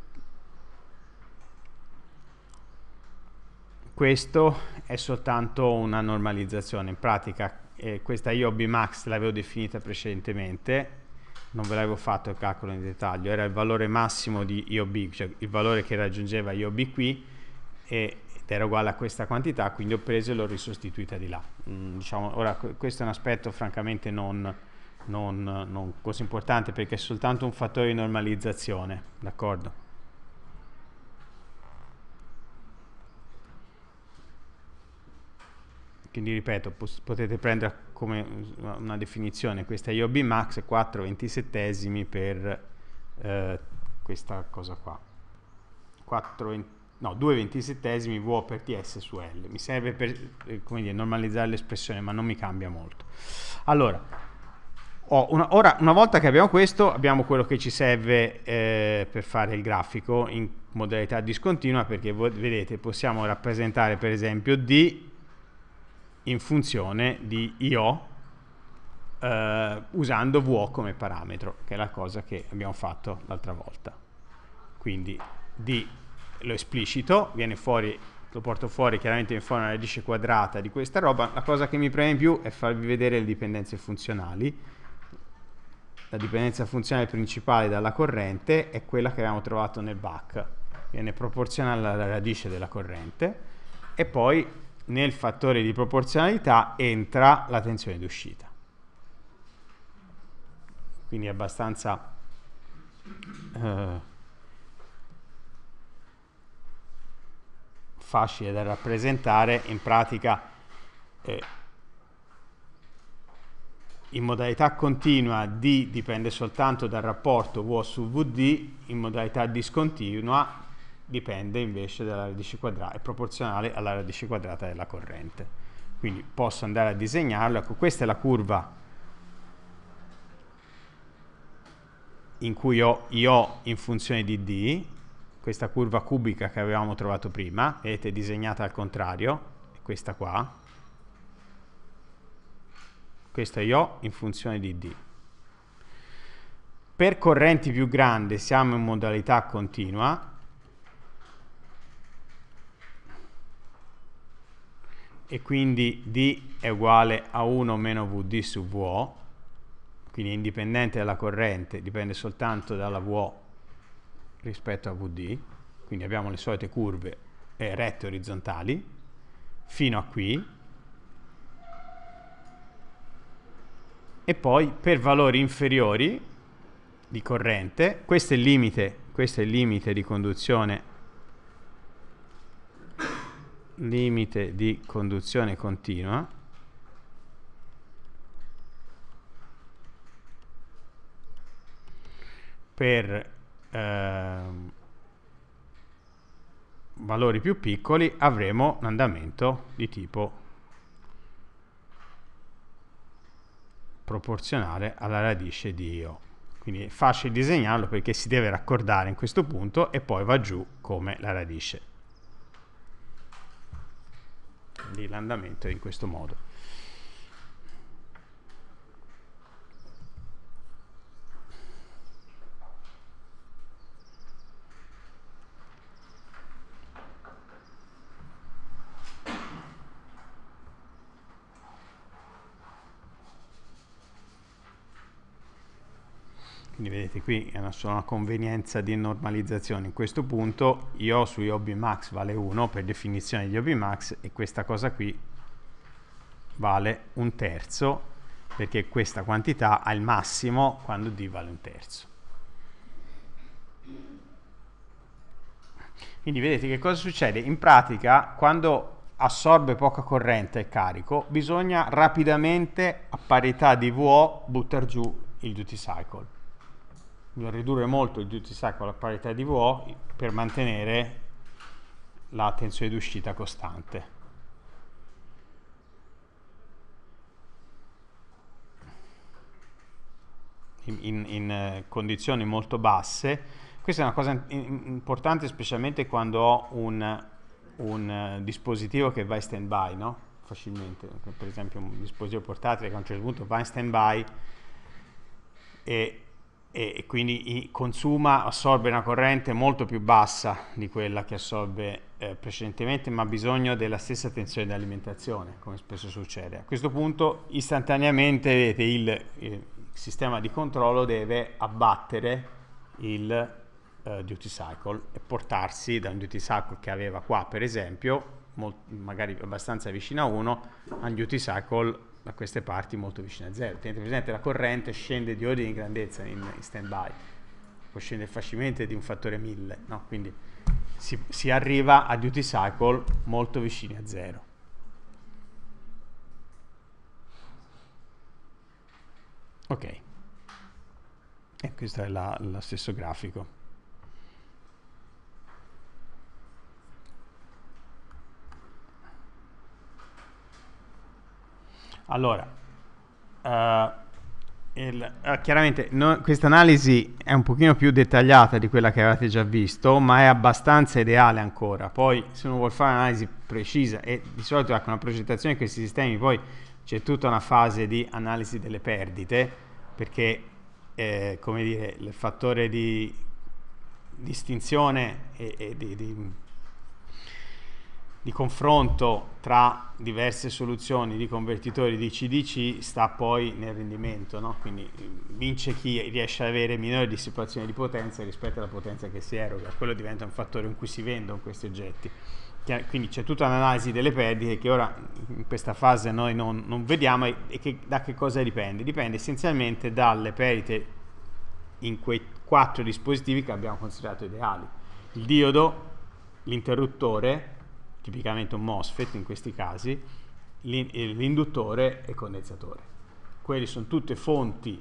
Speaker 1: questo è soltanto una normalizzazione, in pratica eh, questa IOB max l'avevo definita precedentemente, non ve l'avevo fatto il calcolo in dettaglio, era il valore massimo di IOB, cioè il valore che raggiungeva IOB qui e, ed era uguale a questa quantità, quindi ho preso e l'ho risostituita di là. Mm, diciamo, ora questo è un aspetto francamente non, non, non così importante perché è soltanto un fattore di normalizzazione, d'accordo? quindi ripeto, potete prendere come una definizione questa IOB max 4 ventisettesimi per eh, questa cosa qua. 4, no, 2 ventisettesimi V per TS su L. Mi serve per eh, dire, normalizzare l'espressione, ma non mi cambia molto. Allora, una, ora, una volta che abbiamo questo, abbiamo quello che ci serve eh, per fare il grafico in modalità discontinua, perché vedete, possiamo rappresentare per esempio D in funzione di io eh, usando vo come parametro, che è la cosa che abbiamo fatto l'altra volta. Quindi d lo esplicito, viene fuori, lo porto fuori chiaramente in forma una radice quadrata di questa roba, la cosa che mi preme in più è farvi vedere le dipendenze funzionali. La dipendenza funzionale principale dalla corrente è quella che abbiamo trovato nel BAC, viene proporzionale alla radice della corrente e poi nel fattore di proporzionalità entra la tensione d'uscita. Quindi è abbastanza... Eh, facile da rappresentare in pratica eh, in modalità continua D dipende soltanto dal rapporto V su VD in modalità discontinua dipende invece dalla radice quadrata, è proporzionale alla radice quadrata della corrente. Quindi posso andare a disegnarlo, ecco questa è la curva in cui ho IO in funzione di D, questa curva cubica che avevamo trovato prima, vedete disegnata al contrario, questa qua, questa è IO in funzione di D. Per correnti più grandi siamo in modalità continua, e quindi d è uguale a 1 meno vd su vo, quindi indipendente dalla corrente, dipende soltanto dalla vo rispetto a vd, quindi abbiamo le solite curve eh, rette orizzontali, fino a qui, e poi per valori inferiori di corrente, questo è il limite, questo è il limite di conduzione limite di conduzione continua per eh, valori più piccoli avremo un andamento di tipo proporzionale alla radice di io quindi è facile disegnarlo perché si deve raccordare in questo punto e poi va giù come la radice l'andamento è in questo modo. quindi vedete qui è una, una convenienza di normalizzazione in questo punto io sui OB max vale 1 per definizione di OB max e questa cosa qui vale un terzo perché questa quantità ha il massimo quando d vale un terzo quindi vedete che cosa succede in pratica quando assorbe poca corrente e carico bisogna rapidamente a parità di VO buttare giù il duty cycle bisogna ridurre molto il duty cycle alla parità di VO per mantenere la tensione d'uscita costante. In, in, eh, condizioni molto basse. Questa è una cosa importante specialmente quando ho un, un eh, dispositivo che va in stand by, no? facilmente, per esempio un dispositivo portatile che a un certo punto va in stand by e e quindi consuma, assorbe una corrente molto più bassa di quella che assorbe eh, precedentemente, ma ha bisogno della stessa tensione di alimentazione, come spesso succede. A questo punto istantaneamente vedete il, il sistema di controllo deve abbattere il eh, duty cycle e portarsi da un duty cycle che aveva qua per esempio, magari abbastanza vicino a 1, a un duty cycle da queste parti molto vicine a zero. Tenete presente la corrente scende di ordine di grandezza in, in stand-by, poi scende facilmente di un fattore 1000, no? quindi si, si, arriva a duty cycle molto vicini a zero. Ok, e eh, questo è la, lo stesso grafico. Allora, eh, il, eh, chiaramente no, questa analisi è un pochino più dettagliata di quella che avevate già visto, ma è abbastanza ideale ancora. Poi se uno vuole fare un'analisi precisa e di solito anche ecco, una progettazione di questi sistemi, poi c'è tutta una fase di analisi delle perdite, perché eh, come dire, il fattore di distinzione e, e di, di di confronto tra diverse soluzioni di convertitori di CDC sta poi nel rendimento, no? quindi vince chi riesce ad avere minore dissipazione di potenza rispetto alla potenza che si eroga, quello diventa un fattore in cui si vendono questi oggetti. Quindi c'è tutta un'analisi delle perdite che ora in questa fase noi non, non vediamo e, che, da che cosa dipende? Dipende essenzialmente dalle perdite in quei quattro dispositivi che abbiamo considerato ideali. Il diodo, l'interruttore, tipicamente un MOSFET in questi casi, eh, l'induttore e il condensatore. Quelle sono tutte fonti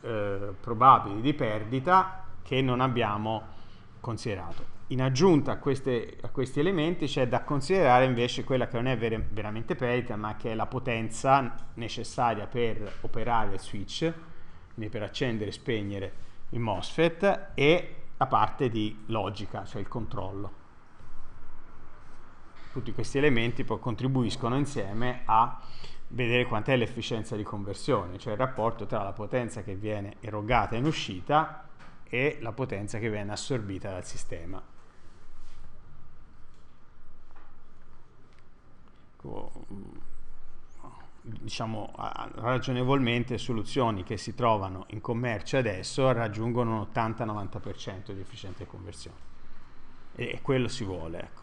Speaker 1: eh, probabili di perdita che non abbiamo considerato. In aggiunta a, queste, a questi elementi c'è da considerare invece quella che non è ver veramente perita ma che è la potenza necessaria per operare il switch, quindi per accendere e spegnere il MOSFET, e la parte di logica, cioè il controllo tutti questi elementi poi contribuiscono insieme a vedere quant'è l'efficienza di conversione, cioè il rapporto tra la potenza che viene erogata in uscita e la potenza che viene assorbita dal sistema. Diciamo ragionevolmente soluzioni che si trovano in commercio adesso raggiungono un 80-90% di efficienza di conversione e quello si vuole. Ecco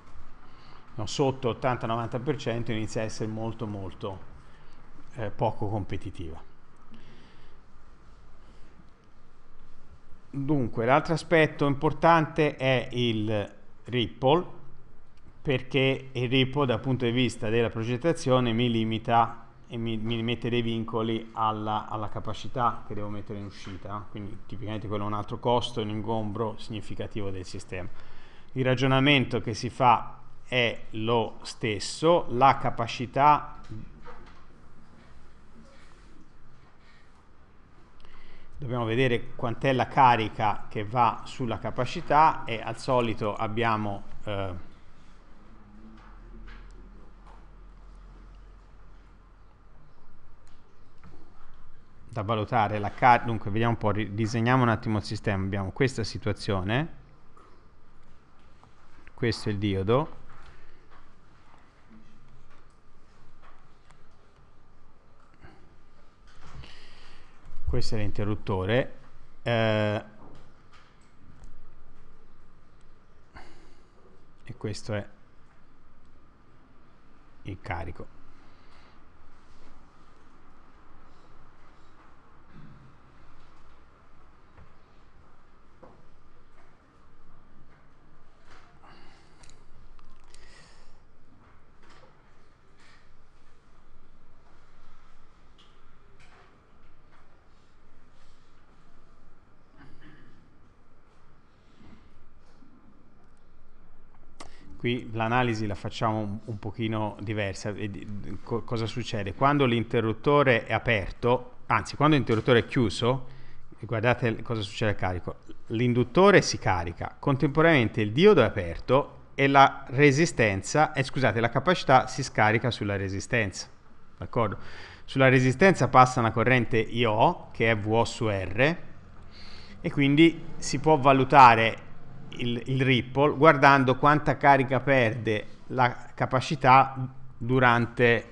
Speaker 1: no, sotto 80-90% inizia a essere molto molto eh, poco competitiva. Dunque, l'altro aspetto importante è il Ripple, perché il Ripple dal punto di vista della progettazione mi limita e mi, mi mette dei vincoli alla, alla, capacità che devo mettere in uscita, quindi tipicamente quello è un altro costo, un ingombro significativo del sistema. Il ragionamento che si fa è lo stesso, la capacità dobbiamo vedere quant'è la carica che va sulla capacità e al solito abbiamo eh, da valutare la carica dunque vediamo un po' ridisegniamo un attimo il sistema abbiamo questa situazione questo è il diodo questo è l'interruttore eh, e questo è il carico qui l'analisi la facciamo un, un pochino diversa. Co cosa succede? Quando l'interruttore è aperto, anzi quando l'interruttore è chiuso, guardate cosa succede al carico, l'induttore si carica, contemporaneamente il diodo è aperto e la resistenza, eh, scusate, la capacità si scarica sulla resistenza, d'accordo? Sulla resistenza passa una corrente IO, che è VO su R, e quindi si può valutare il, il ripple guardando quanta carica perde la capacità durante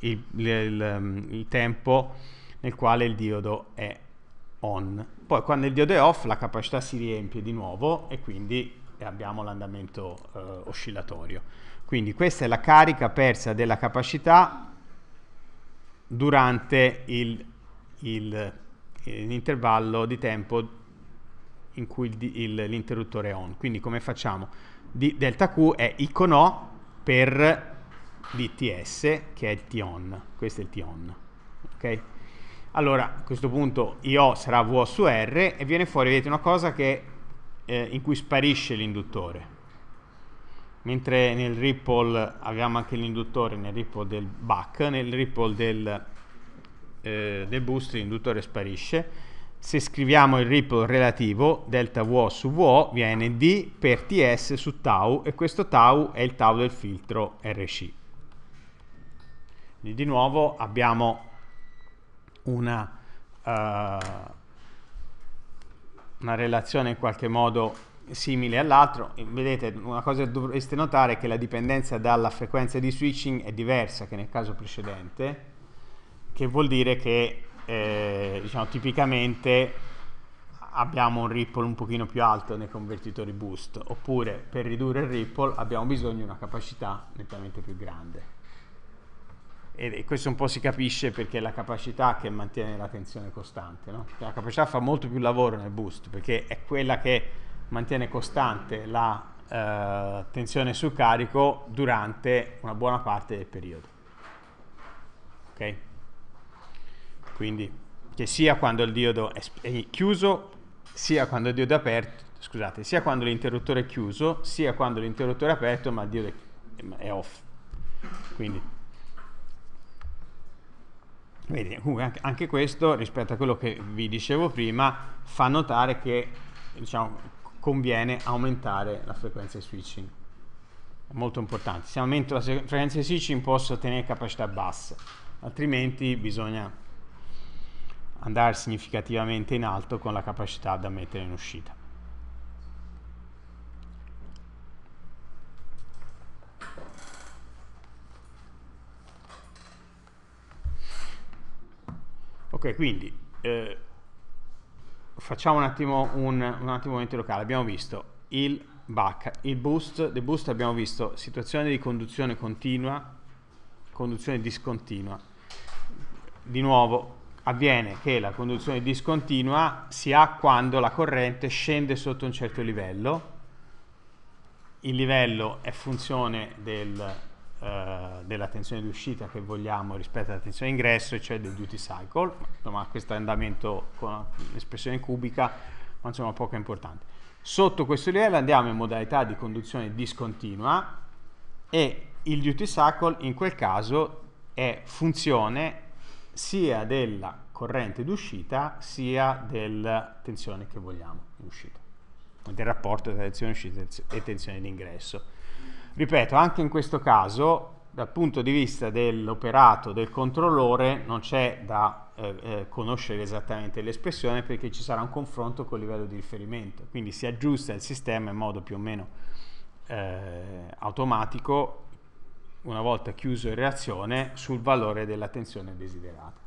Speaker 1: il, il, il tempo nel quale il diodo è on. Poi quando il diodo è off la capacità si riempie di nuovo e quindi abbiamo l'andamento eh, oscillatorio. Quindi questa è la carica persa della capacità durante l'intervallo di tempo in cui l'interruttore è on. Quindi come facciamo? Di delta Q è icono per DTS che è il T-on. Questo è il T-on. Okay? Allora, a questo punto IO sarà V su R e viene fuori, vedete, una cosa che, eh, in cui sparisce l'induttore. Mentre nel ripple abbiamo anche l'induttore nel ripple del back, nel ripple del, eh, del boost l'induttore sparisce se scriviamo il ripple relativo delta V su vo viene D per Ts su tau e questo tau è il tau del filtro RC. Quindi di nuovo abbiamo una, uh, una relazione in qualche modo simile all'altro. Vedete, una cosa che dovreste notare è che la dipendenza dalla frequenza di switching è diversa che nel caso precedente, che vuol dire che eh, diciamo, tipicamente abbiamo un ripple un pochino più alto nei convertitori boost, oppure per ridurre il ripple abbiamo bisogno di una capacità nettamente più grande. E questo un po' si capisce perché è la capacità che mantiene la tensione costante. No? Cioè, la capacità fa molto più lavoro nel boost, perché è quella che mantiene costante la eh, tensione sul carico durante una buona parte del periodo. Okay? Quindi che sia quando il diodo è chiuso, sia quando il diodo è aperto, scusate, sia quando l'interruttore è chiuso, sia quando l'interruttore è aperto, ma il diodo è off. Quindi Vedi, anche questo rispetto a quello che vi dicevo prima fa notare che diciamo, conviene aumentare la frequenza di switching. È molto importante. Se aumento la frequenza di switching posso ottenere capacità basse, altrimenti bisogna andare significativamente in alto con la capacità da mettere in uscita. Ok, quindi eh, facciamo un attimo un, un attimo ente locale. Abbiamo visto il back, il boost, del boost abbiamo visto situazione di conduzione continua, conduzione discontinua. Di nuovo, avviene che la conduzione discontinua si ha quando la corrente scende sotto un certo livello, il livello è funzione del, eh, della tensione di uscita che vogliamo rispetto alla tensione di ingresso, cioè del duty cycle, ma questo andamento con l'espressione cubica, ma insomma poco importante. Sotto questo livello andiamo in modalità di conduzione discontinua e il duty cycle in quel caso è funzione sia della corrente d'uscita sia della tensione che vogliamo in uscita, del rapporto tra tensione uscita e tensione d'ingresso. Ripeto, anche in questo caso dal punto di vista dell'operato del controllore non c'è da eh, eh, conoscere esattamente l'espressione perché ci sarà un confronto col livello di riferimento, quindi si aggiusta il sistema in modo più o meno eh, automatico una volta chiuso in reazione, sul valore della tensione desiderata.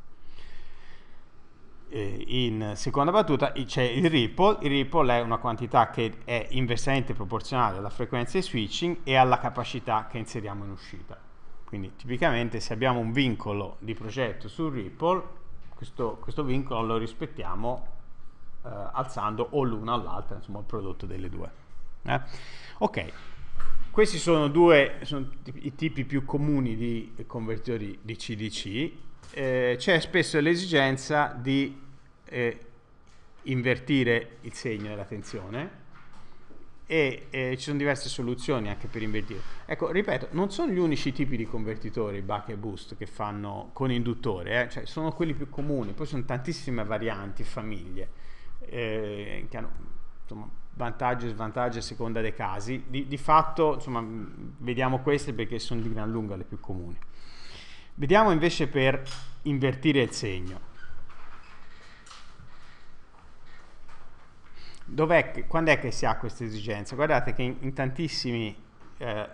Speaker 1: in seconda battuta c'è il ripple, il ripple è una quantità che è inversamente proporzionale alla frequenza di switching e alla capacità che inseriamo in uscita. Quindi tipicamente se abbiamo un vincolo di progetto sul ripple, questo, questo vincolo lo rispettiamo eh, alzando o l'una o l'altra, insomma il prodotto delle due. Eh? Ok, questi sono due sono i tipi più comuni di convertitori di CDC. Eh, c'è spesso l'esigenza di eh, invertire il segno della tensione e eh, ci sono diverse soluzioni anche per invertire. Ecco, ripeto, non sono gli unici tipi di convertitori buck e boost che fanno con induttore, eh? cioè, sono quelli più comuni, poi sono tantissime varianti, famiglie eh, che hanno insomma, vantaggi e svantaggi a seconda dei casi. Di, di fatto, insomma, mm, vediamo queste perché sono di gran lunga le più comuni. Vediamo invece per invertire il segno. Dov'è, quando è che si ha questa esigenza? Guardate che in, in tantissimi eh,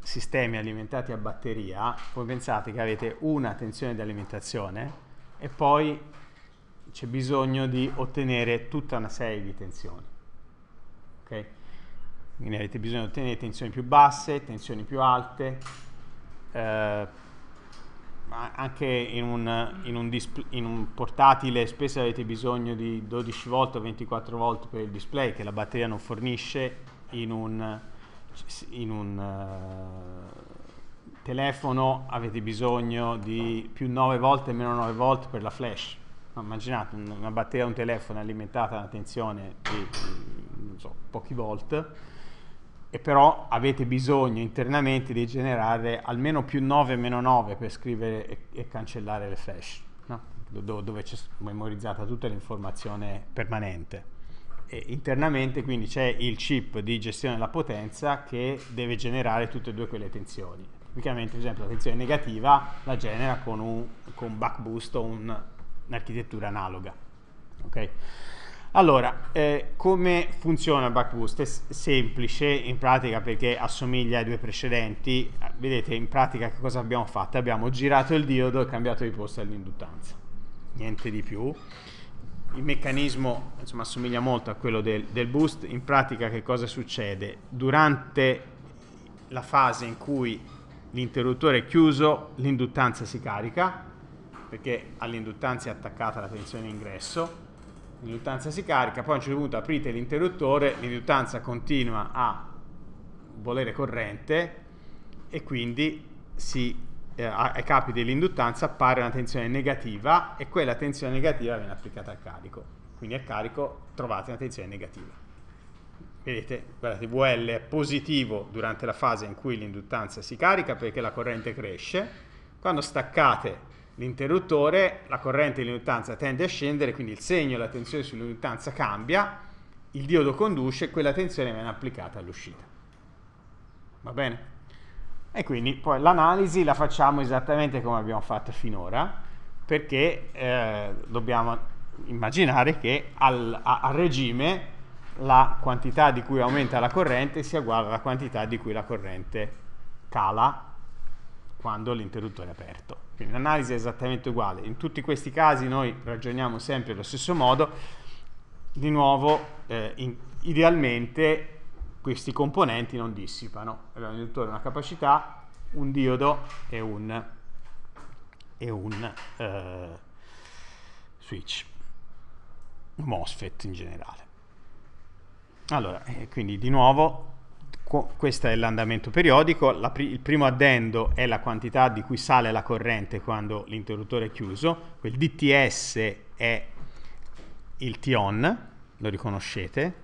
Speaker 1: sistemi alimentati a batteria, voi pensate che avete una tensione di alimentazione e poi c'è bisogno di ottenere tutta una serie di tensioni. Okay? Quindi avete bisogno di ottenere tensioni più basse, tensioni più alte, eh, anche in un, in, un in un, portatile spesso avete bisogno di 12 volt o 24 volt per il display che la batteria non fornisce in un, in un uh, telefono avete bisogno di più 9 volt e meno 9 volt per la flash immaginate una batteria di un telefono alimentata a tensione di mm, so, pochi volt e però avete bisogno internamente di generare almeno più 9 meno 9 per scrivere e, e cancellare le flash no? dove, dove c'è memorizzata tutta l'informazione permanente e internamente quindi c'è il chip di gestione della potenza che deve generare tutte e due quelle tensioni tipicamente per esempio la tensione negativa la genera con un, con un back boost o un un'architettura analoga. Okay? Allora, eh, come funziona il backboost? È semplice in pratica perché assomiglia ai due precedenti. Vedete, in pratica che cosa abbiamo fatto? Abbiamo girato il diodo e cambiato di posto all'induttanza. Niente di più. Il meccanismo insomma, assomiglia molto a quello del, del boost. In pratica che cosa succede? Durante la fase in cui l'interruttore è chiuso, l'induttanza si carica, perché all'induttanza è attaccata la tensione ingresso, l'induttanza si carica, poi a un certo punto aprite l'interruttore, l'induttanza continua a volere corrente e quindi si, eh, ai capi dell'induttanza appare una tensione negativa e quella tensione negativa viene applicata al carico. Quindi a carico trovate una tensione negativa. Vedete, guardate, VL è positivo durante la fase in cui l'induttanza si carica perché la corrente cresce, quando staccate l'interruttore, la corrente di limitanza tende a scendere, quindi il segno, la tensione sull'limitanza cambia, il diodo conduce, e quella tensione viene applicata all'uscita. Va bene? E quindi poi l'analisi la facciamo esattamente come abbiamo fatto finora, perché eh, dobbiamo immaginare che al, a, a regime la quantità di cui aumenta la corrente sia uguale alla quantità di cui la corrente cala quando l'interruttore è aperto. Quindi l'analisi è esattamente uguale. In tutti questi casi noi ragioniamo sempre allo stesso modo. Di nuovo, eh, in, idealmente questi componenti non dissipano. Abbiamo addirittura una capacità, un diodo e un, e un eh, switch. MOSFET in generale. Allora, eh, quindi di nuovo questo è l'andamento periodico, pri il primo addendo è la quantità di cui sale la corrente quando l'interruttore è chiuso, quel DTS è il T-on, lo riconoscete,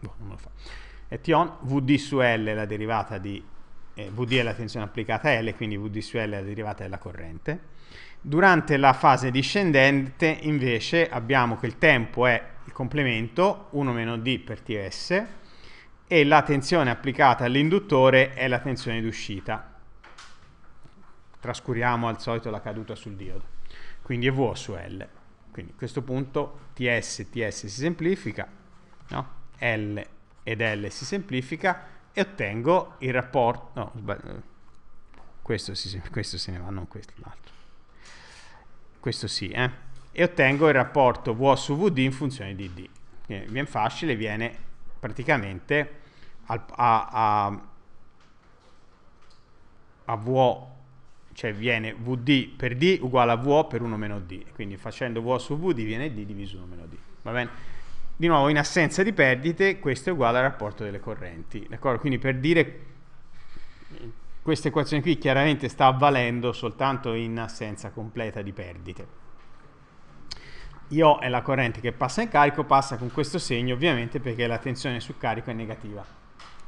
Speaker 1: boh, è T-on, VD su L è la derivata di eh, VD è la tensione applicata a L, quindi VD su L è la derivata della corrente. Durante la fase discendente invece abbiamo che il tempo è il complemento 1 D per Ts e la tensione applicata all'induttore è la tensione d'uscita. Trascuriamo al solito la caduta sul diodo. Quindi è V su L. Quindi a questo punto Ts, Ts si semplifica, no? L ed L si semplifica, e ottengo il rapporto... No, Questo, sì, questo se ne va, non questo, l'altro. Questo sì, eh? E ottengo il rapporto V su VD in funzione di D. Quindi viene facile, viene praticamente al, a, a, a VO cioè viene VD per D uguale a VO per 1 meno D, quindi facendo VO su VD viene D diviso 1 meno D, va bene? di nuovo in assenza di perdite questo è uguale al rapporto delle correnti quindi per dire questa equazione qui chiaramente sta avvalendo soltanto in assenza completa di perdite io è la corrente che passa in carico passa con questo segno ovviamente perché la tensione su carico è negativa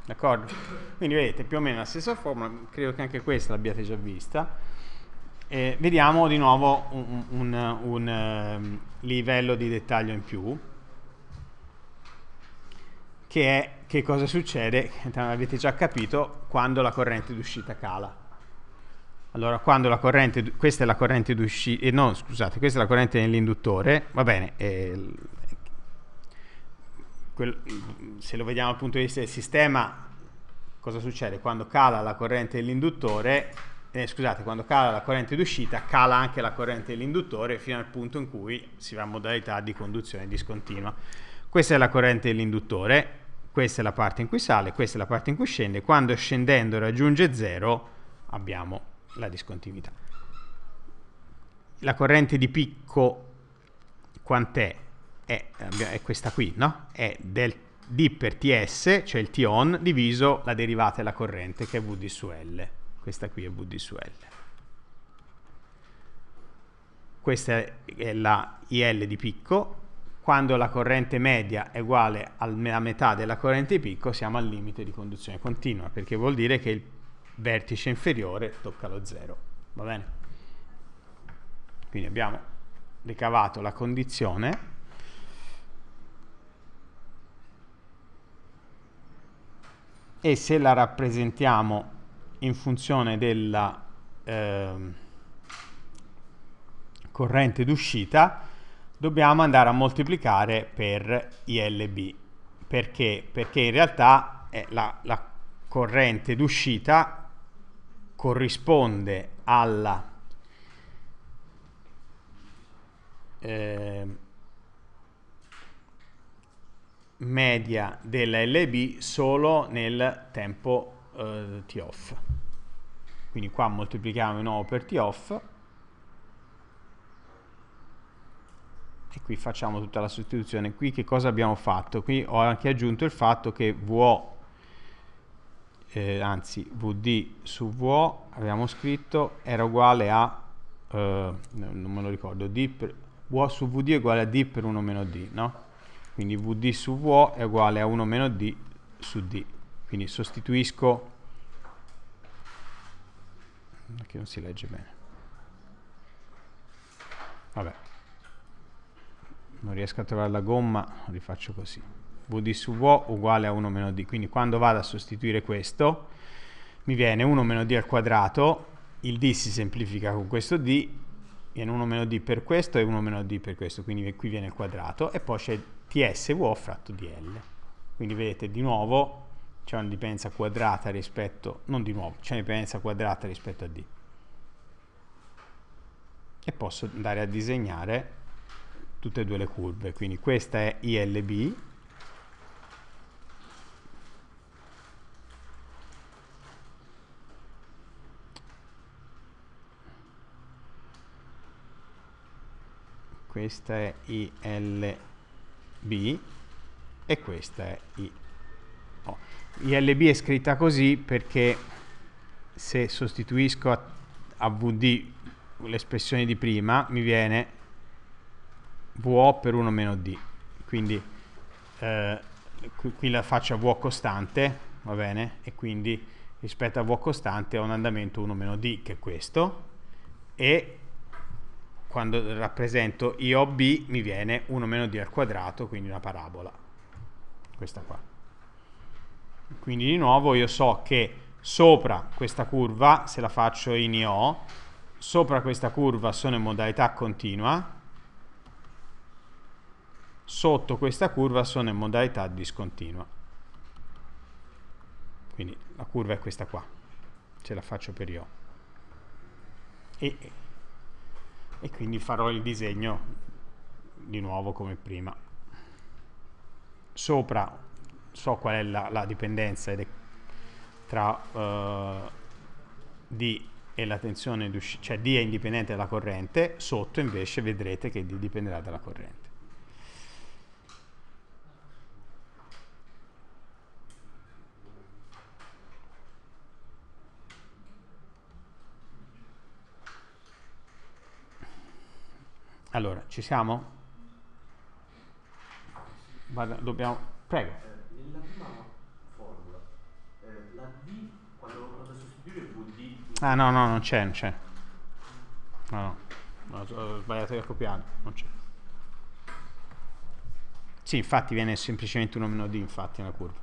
Speaker 1: d'accordo? quindi vedete più o meno la stessa formula credo che anche questa l'abbiate già vista eh, vediamo di nuovo un, un, un, un ehm, livello di dettaglio in più che è che cosa succede, avete già capito, quando la corrente d'uscita cala. Allora, quando la corrente, questa è la corrente d'uscita, eh, no, scusate, questa è la corrente nell'induttore, va bene, eh, quel, se lo vediamo dal punto di vista del sistema, cosa succede? Quando cala la corrente dell'induttore, eh, scusate, quando cala la corrente d'uscita, cala anche la corrente dell'induttore fino al punto in cui si va a modalità di conduzione discontinua. Questa è la corrente dell'induttore, questa è la parte in cui sale, questa è la parte in cui scende. Quando scendendo raggiunge 0 abbiamo la discontinuità. La corrente di picco quant'è? È, è questa qui, no? È del D per Ts, cioè il T on, diviso la derivata della corrente che è Vd su L. Questa qui è Vd su L questa è la IL di picco quando la corrente media è uguale alla metà della corrente picco siamo al limite di conduzione continua, perché vuol dire che il vertice inferiore tocca lo zero, va bene? Quindi abbiamo ricavato la condizione e se la rappresentiamo in funzione della eh, corrente d'uscita dobbiamo andare a moltiplicare per ILB. Perché? Perché in realtà eh, la, la corrente d'uscita corrisponde alla eh, media della LB solo nel tempo eh, T off. Quindi qua moltiplichiamo di nuovo per T off e qui facciamo tutta la sostituzione. Qui che cosa abbiamo fatto? Qui ho anche aggiunto il fatto che VO, eh, anzi VD su VO, abbiamo scritto, era uguale a, eh, non me lo ricordo, D per, VO su VD è uguale a D per 1 meno D, no? Quindi VD su VO è uguale a 1 meno D su D. Quindi sostituisco, che non si legge bene. Vabbè non riesco a trovare la gomma, rifaccio così. VD su V uguale a 1 meno D. Quindi quando vado a sostituire questo, mi viene 1 meno D al quadrato, il D si semplifica con questo D, viene 1 meno D per questo e 1 meno D per questo, quindi qui viene il quadrato, e poi c'è TSV fratto DL. Quindi vedete, di nuovo, c'è una dipendenza quadrata rispetto, non di nuovo, c'è una dipendenza quadrata rispetto a D. E posso andare a disegnare tutte e due le curve. Quindi questa è ILB, questa è ILB e questa è I. Oh. ILB è scritta così perché se sostituisco a, a VD l'espressione di prima mi viene VO per 1 meno D. Quindi eh, qui la faccia V costante, va bene? E quindi rispetto a V costante ho un andamento 1 meno D, che è questo, e quando rappresento IOB mi viene 1 meno D al quadrato, quindi una parabola, questa qua. Quindi di nuovo io so che sopra questa curva, se la faccio in IO, sopra questa curva sono in modalità continua, sotto questa curva sono in modalità discontinua. Quindi la curva è questa qua, ce la faccio per io. E, e quindi farò il disegno di nuovo come prima. Sopra so qual è la, la dipendenza ed è tra uh, D e la tensione, d'uscita, cioè D è indipendente dalla corrente, sotto invece vedrete che D dipenderà dalla corrente. Allora, ci siamo? Vada, dobbiamo... Prego. Eh, nella prima formula, eh, la D, quando la a sostituire VD... Ah no, no, non c'è, non c'è. No, no, ho sbagliato di copiare, non c'è. Sì, infatti viene semplicemente 1 meno D, infatti, nella curva.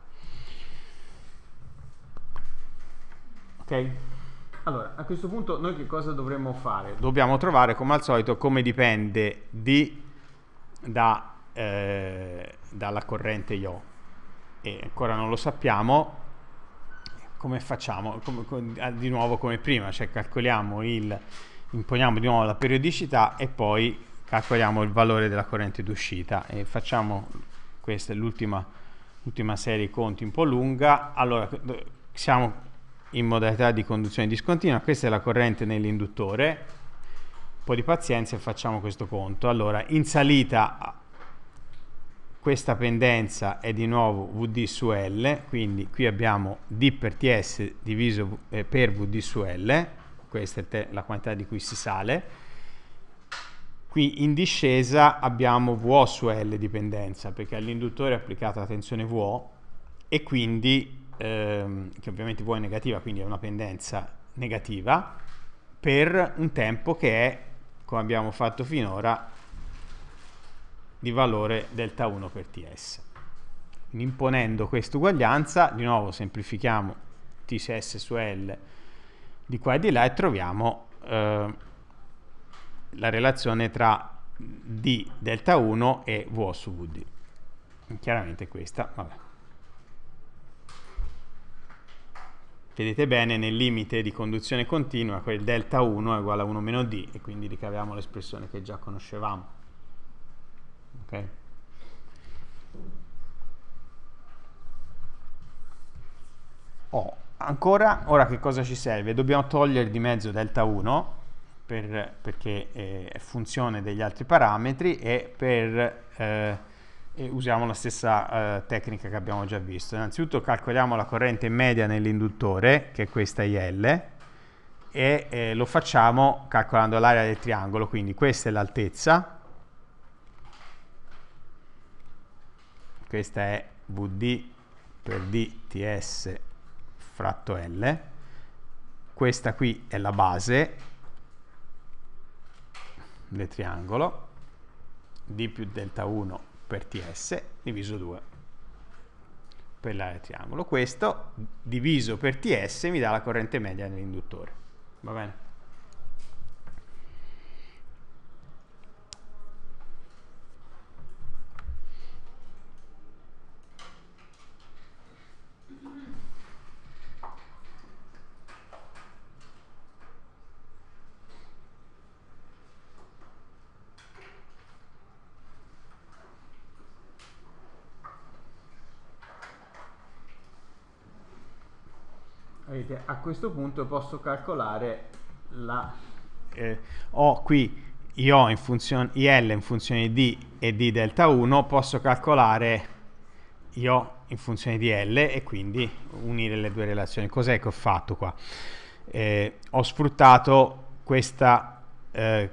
Speaker 1: Ok? Allora, a questo punto noi che cosa dovremmo fare? Dobbiamo trovare, come al solito, come dipende D da, eh, dalla corrente IO. E ancora non lo sappiamo, come facciamo? Come, come, ah, di nuovo come prima, cioè calcoliamo il, imponiamo di nuovo la periodicità e poi calcoliamo il valore della corrente d'uscita. E facciamo, questa è l'ultima serie di conti un po' lunga, allora siamo in modalità di conduzione discontinua, questa è la corrente nell'induttore, un po' di pazienza e facciamo questo conto. Allora, in salita questa pendenza è di nuovo Vd su L, quindi qui abbiamo D per Ts diviso eh, per Vd su L, questa è la quantità di cui si sale. Qui in discesa abbiamo V su L dipendenza, perché all'induttore è applicata la tensione V e quindi ehm, che ovviamente V è negativa, quindi è una pendenza negativa, per un tempo che è, come abbiamo fatto finora, di valore delta 1 per Ts. imponendo questa uguaglianza, di nuovo semplifichiamo Tcs su L di qua e di là e troviamo eh, la relazione tra
Speaker 2: d
Speaker 1: delta 1 e v su vd. Chiaramente questa, vabbè. vedete bene nel limite di conduzione continua quel delta 1 è uguale a 1 meno d e quindi ricaviamo l'espressione che già conoscevamo okay. oh, ancora ora che cosa ci serve? dobbiamo togliere di mezzo delta 1 per, perché eh, è funzione degli altri parametri e per eh, e usiamo la stessa eh, tecnica che abbiamo già visto. Innanzitutto calcoliamo la corrente media nell'induttore, che è questa IL, e eh, lo facciamo calcolando l'area del triangolo, quindi questa è l'altezza, questa è VD per DTS fratto L, questa qui è la base del triangolo, D più delta 1 per TS diviso 2 per l'area triangolo. Questo diviso per TS mi dà la corrente media nell'induttore. Va bene? perché a questo punto posso calcolare la... Eh, ho qui IO in funzione, IL in funzione di e di delta 1, posso calcolare IO in funzione di L e quindi unire le due relazioni. Cos'è che ho fatto qua? Eh, ho sfruttato questa, eh,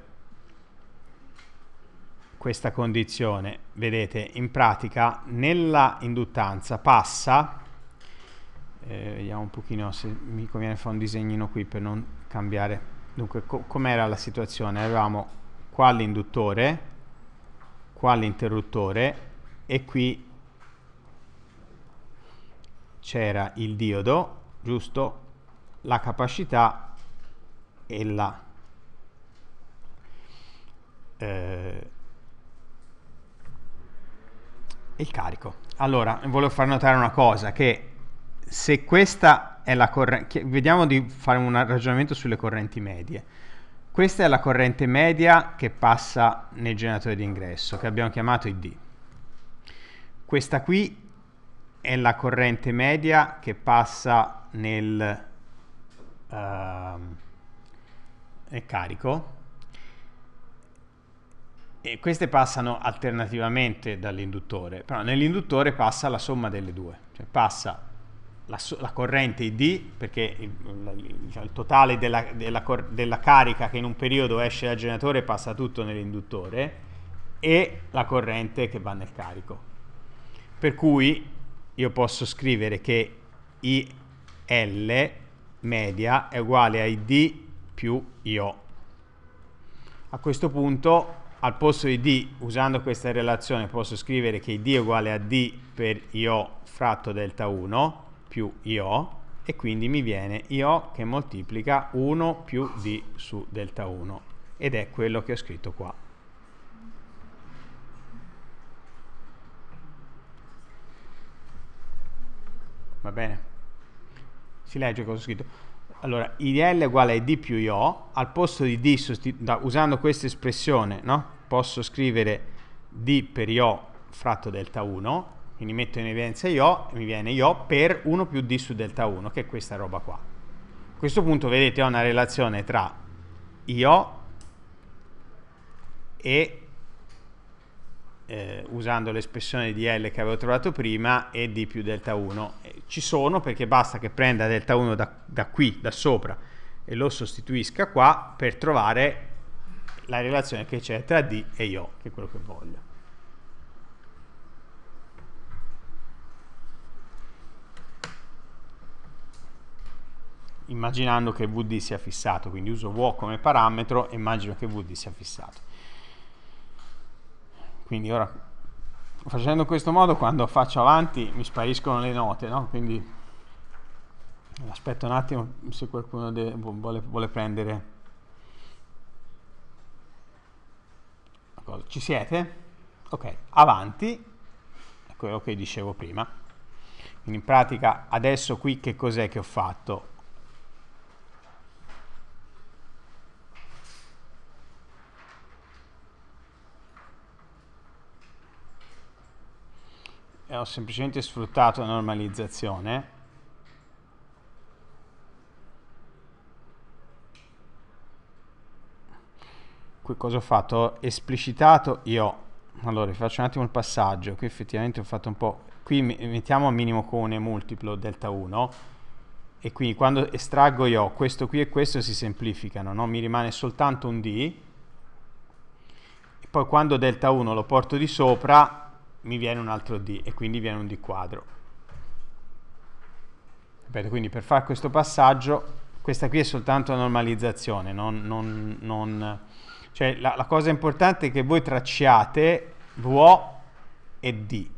Speaker 1: questa condizione. Vedete, in pratica nella induttanza passa eh, vediamo un pochino se mi conviene fare un disegnino qui per non cambiare dunque co com'era la situazione avevamo qua l'induttore qua l'interruttore e qui c'era il diodo giusto la capacità e la eh, il carico allora volevo far notare una cosa che se questa è la corrente, vediamo di fare un ragionamento sulle correnti medie. Questa è la corrente media che passa nel generatore di ingresso, che abbiamo chiamato ID. Questa qui è la corrente media che passa nel, uh, nel carico. E queste passano alternativamente dall'induttore, però nell'induttore passa la somma delle due, cioè passa la, la, corrente ID, perché il, diciamo, il totale della, della, della, carica che in un periodo esce dal generatore passa tutto nell'induttore, e la corrente che va nel carico. Per cui io posso scrivere che IL media è uguale a ID più IO. A questo punto, al posto di D, usando questa relazione, posso scrivere che ID è uguale a D per IO fratto delta 1, più IO e quindi mi viene IO che moltiplica 1 più D su delta 1 ed è quello che ho scritto qua. Va bene? Si legge cosa ho scritto? Allora, IDL è uguale a D più IO, al posto di D, da, usando questa espressione, no? posso scrivere D per IO fratto delta 1, quindi metto in evidenza io, mi viene io per 1 più d su delta 1, che è questa roba qua. A questo punto vedete ho una relazione tra io e, eh, usando l'espressione di L che avevo trovato prima, e d più delta 1. Ci sono perché basta che prenda delta 1 da, da qui, da sopra, e lo sostituisca qua per trovare la relazione che c'è tra d e io, che è quello che voglio. immaginando che VD sia fissato, quindi uso V come parametro e immagino che VD sia fissato. Quindi ora, facendo in questo modo, quando faccio avanti mi spariscono le note, no? Quindi aspetto un attimo se qualcuno vuole, vuole prendere... Ci siete? Ok, avanti, è quello che dicevo prima. Quindi in pratica adesso qui che cos'è che ho fatto? ho semplicemente sfruttato la normalizzazione, qui cosa ho fatto? Ho esplicitato io, allora faccio un attimo il passaggio, qui effettivamente ho fatto un po', qui mettiamo a minimo comune multiplo delta 1 e quindi quando estraggo io questo qui e questo si semplificano, no? mi rimane soltanto un d poi quando delta 1 lo porto di sopra mi viene un altro D e quindi viene un D quadro. Ripeto, quindi per fare questo passaggio, questa qui è soltanto la normalizzazione, non, non, non, cioè la, la cosa importante è che voi tracciate VO e D.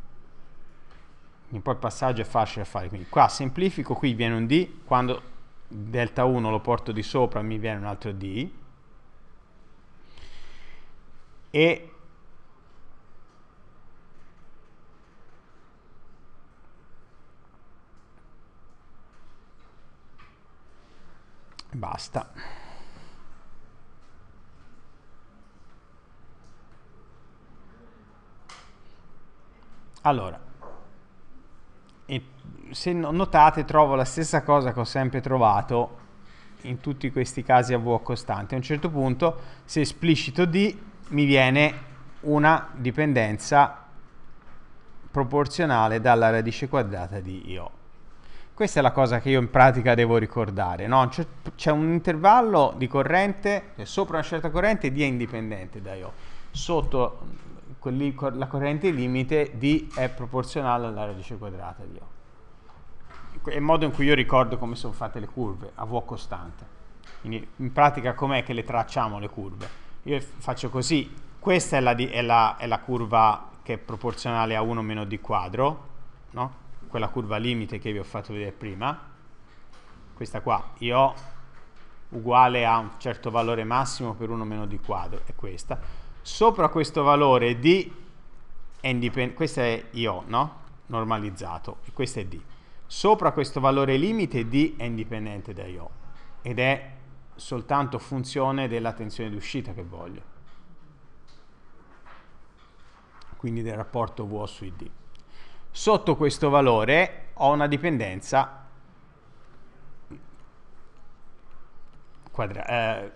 Speaker 1: Quindi poi il passaggio è facile da fare, quindi qua semplifico, qui viene un D, quando delta 1 lo porto di sopra mi viene un altro D, e basta allora se notate trovo la stessa cosa che ho sempre trovato in tutti questi casi a V costante a un certo punto se esplicito D mi viene una dipendenza proporzionale dalla radice quadrata di IO questa è la cosa che io in pratica devo ricordare, no? c'è, un intervallo di corrente, eh, sopra una certa corrente D è indipendente da io, sotto mm, la corrente limite D è proporzionale alla radice quadrata di io. È il modo in cui io ricordo come sono fatte le curve, a V costante. Quindi in pratica com'è che le tracciamo le curve? Io faccio così, questa è la, è la, è la curva che è proporzionale a 1 meno d quadro, no? quella curva limite che vi ho fatto vedere prima, questa qua, IO uguale a un certo valore massimo per 1 meno di quadro, è questa. Sopra questo valore D, è indipendente, questo è IO, no? Normalizzato, e questo è D. Sopra questo valore limite D è indipendente da IO, ed è soltanto funzione della tensione d'uscita che voglio. Quindi del rapporto V su D sotto questo valore ho una dipendenza quadra, eh,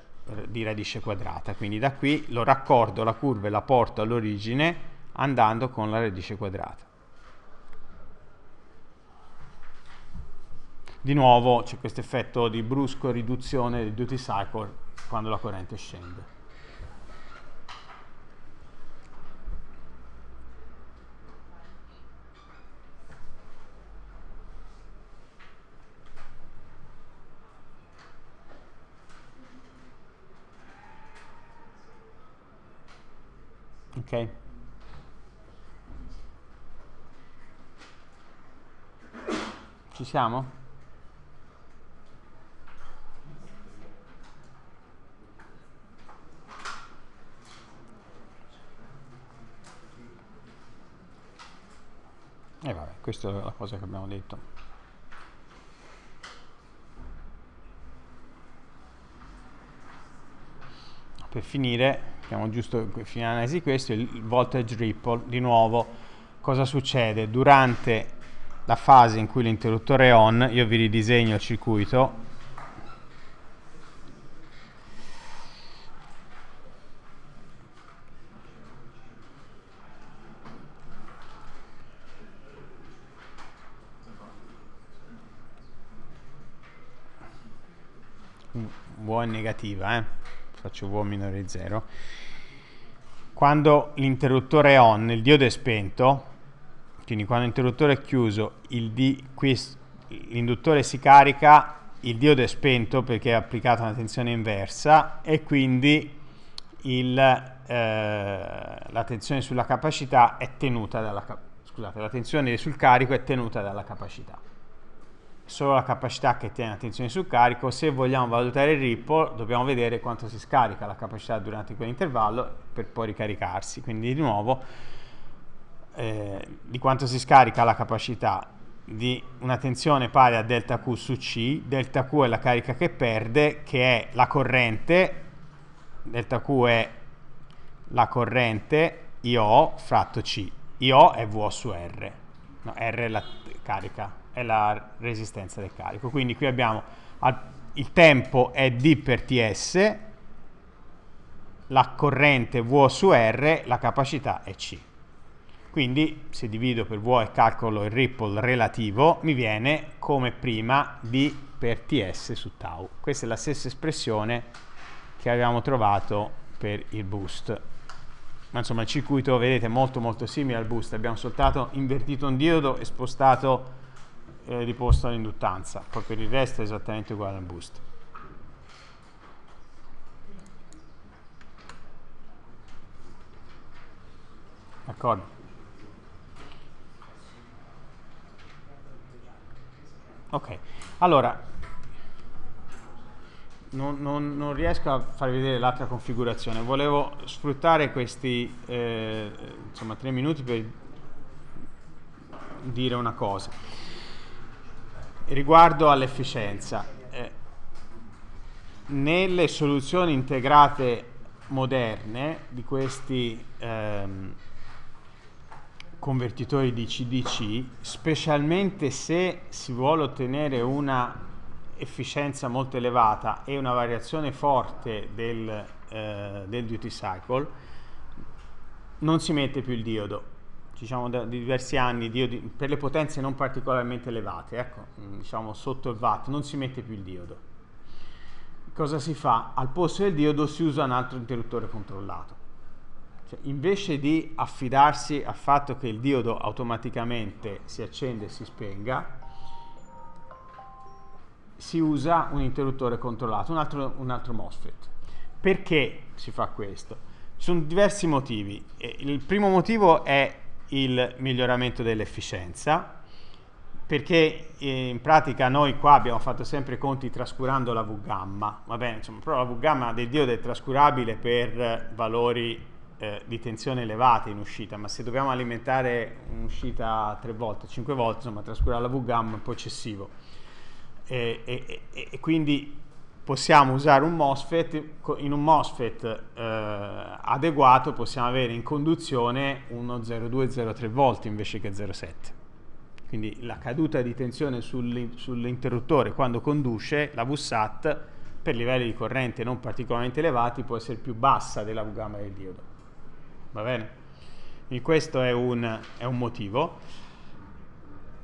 Speaker 1: di radice quadrata, quindi da qui lo raccordo la curva e la porto all'origine andando con la radice quadrata. Di nuovo c'è questo effetto di brusco riduzione del duty cycle quando la corrente scende. ok? Ci siamo? E eh vabbè, questa è la cosa che abbiamo detto. per finire, abbiamo giusto finire l'analisi questo, il voltage ripple, di nuovo cosa succede? Durante la fase in cui l'interruttore è on, io vi ridisegno il circuito, buona e negativa eh? faccio V minore di 0, quando l'interruttore è on, il diode è spento, quindi quando l'interruttore è chiuso, l'induttore si carica, il diode è spento perché è applicata una tensione inversa e quindi il, eh, la tensione sulla capacità è tenuta dalla, scusate, la tensione sul carico è tenuta dalla capacità solo la capacità che tiene attenzione sul carico, se vogliamo valutare il ripple dobbiamo vedere quanto si scarica la capacità durante quell'intervallo per poi ricaricarsi, quindi di nuovo eh, di quanto si scarica la capacità di una tensione pari a delta Q su C, delta Q è la carica che perde, che è la corrente, delta Q è la corrente IO fratto C, IO è V su R, no, R è la carica è la resistenza del carico. Quindi qui abbiamo il tempo è D per TS, la corrente V su R, la capacità è C. Quindi se divido per V e calcolo il ripple relativo, mi viene come prima D per TS su tau. Questa è la stessa espressione che avevamo trovato per il boost. Ma insomma il circuito, vedete, è molto molto simile al boost. Abbiamo soltanto invertito un diodo e spostato eh, riposta l'induttanza, poi per il resto è esattamente uguale al boost. D'accordo? Ok, allora non, non, non, riesco a far vedere l'altra configurazione, volevo sfruttare questi eh, insomma, tre minuti per dire una cosa riguardo all'efficienza. Eh, nelle soluzioni integrate moderne di questi ehm, convertitori di CDC, specialmente se si vuole ottenere una efficienza molto elevata e una variazione forte del, eh, del duty cycle, non si mette più il diodo, diciamo, da, di diversi anni di, per le potenze non particolarmente elevate, ecco, mm, diciamo sotto il watt, non si mette più il diodo. Cosa si fa? Al posto del diodo si usa un altro interruttore controllato. Cioè, invece di affidarsi al fatto che il diodo automaticamente si accende e si spenga, si usa un interruttore controllato, un altro, un altro MOSFET. Perché si fa questo? Ci sono diversi motivi. Il primo motivo è il miglioramento dell'efficienza perché eh, in pratica noi qua abbiamo fatto sempre i conti trascurando la V gamma, va bene, insomma, però la V gamma del diodo è trascurabile per valori eh, di tensione elevate in uscita, ma se dobbiamo alimentare un'uscita tre volte, cinque volte, insomma, trascurare la V gamma è un po' eccessivo. E, e, e, e quindi possiamo usare un MOSFET, in un MOSFET eh, adeguato possiamo avere in conduzione 1,0203 02 invece che 0,7. Quindi la caduta di tensione sull'interruttore quando conduce la VSAT per livelli di corrente non particolarmente elevati può essere più bassa della V-gamma del diodo. Va bene? Quindi questo è un, è un motivo.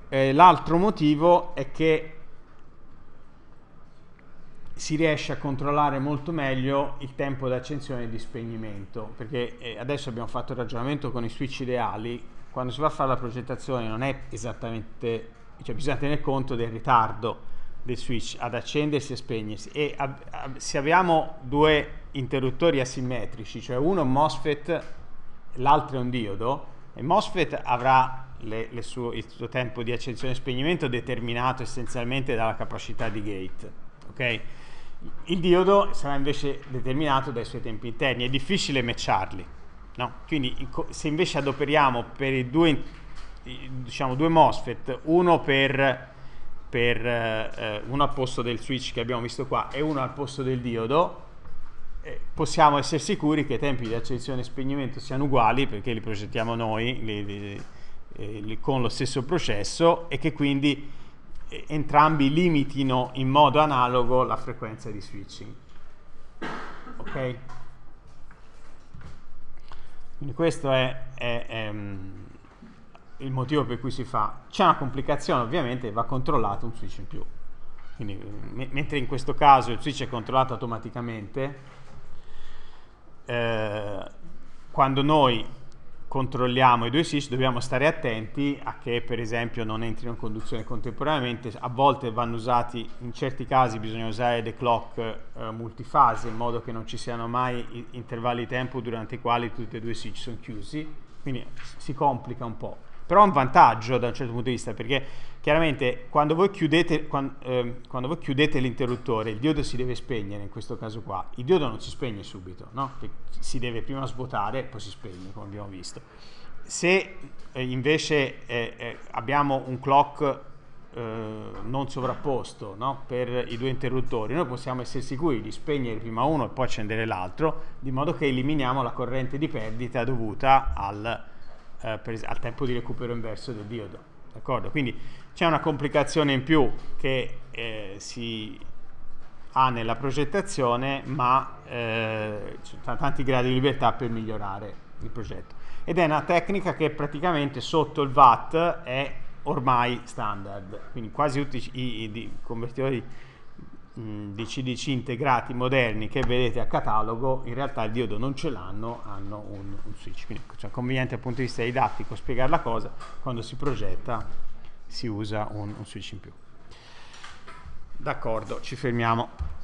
Speaker 1: Eh, l'altro motivo è che si riesce a controllare molto meglio il tempo di accensione e di spegnimento perché eh, adesso abbiamo fatto il ragionamento con i switch ideali quando si va a fare la progettazione non è esattamente cioè bisogna tenere conto del ritardo del switch ad accendersi e spegnersi e a, a, se abbiamo due interruttori asimmetrici cioè uno è un MOSFET l'altro è un diodo e MOSFET avrà le, le suo, il suo tempo di accensione e spegnimento determinato essenzialmente dalla capacità di gate ok? il diodo sarà invece determinato dai suoi tempi interni, è difficile matcharli. No? Quindi se invece adoperiamo per i due, diciamo, due MOSFET, uno per, per eh, uno al posto del switch che abbiamo visto qua e uno al posto del diodo, eh, possiamo essere sicuri che i tempi di accensione e spegnimento siano uguali perché li progettiamo noi li, li, li, eh, con lo stesso processo e che quindi entrambi limitino in modo analogo la frequenza di switching. Ok? Quindi questo è, è, è ehm, il motivo per cui si fa. C'è una complicazione, ovviamente, va controllato un switch in più. Quindi, mm, mentre in questo caso il switch è controllato automaticamente, eh, quando noi controlliamo i due switch dobbiamo stare attenti a che per esempio non entrino in conduzione contemporaneamente a volte vanno usati in certi casi bisogna usare the clock eh, multifase in modo che non ci siano mai intervalli di tempo durante i quali tutti e due i switch sono chiusi quindi si complica un po' però è un vantaggio da un certo punto di vista perché Chiaramente quando voi chiudete, eh, l'interruttore il diodo si deve spegnere in questo caso qua, il diodo non si spegne subito, no? si deve prima svuotare e poi si spegne come abbiamo visto. Se eh, invece eh, eh abbiamo un clock eh, non sovrapposto no? per i due interruttori, noi possiamo essere sicuri di spegnere prima uno e poi accendere l'altro, di modo che eliminiamo la corrente di perdita dovuta al, eh, al tempo di recupero inverso del diodo. D'accordo? Quindi c'è una complicazione in più che eh, si ha nella progettazione, ma eh, ci sono tanti gradi di libertà per migliorare il progetto. Ed è una tecnica che praticamente sotto il VAT è ormai standard, quindi quasi tutti i, i, i convertitori Mm, di CDC integrati moderni che vedete a catalogo, in realtà il diodo non ce l'hanno, hanno un, un, switch. Quindi cioè, conveniente dal punto di vista didattico spiegare la cosa, quando si progetta si usa un, un switch in più. D'accordo, ci fermiamo.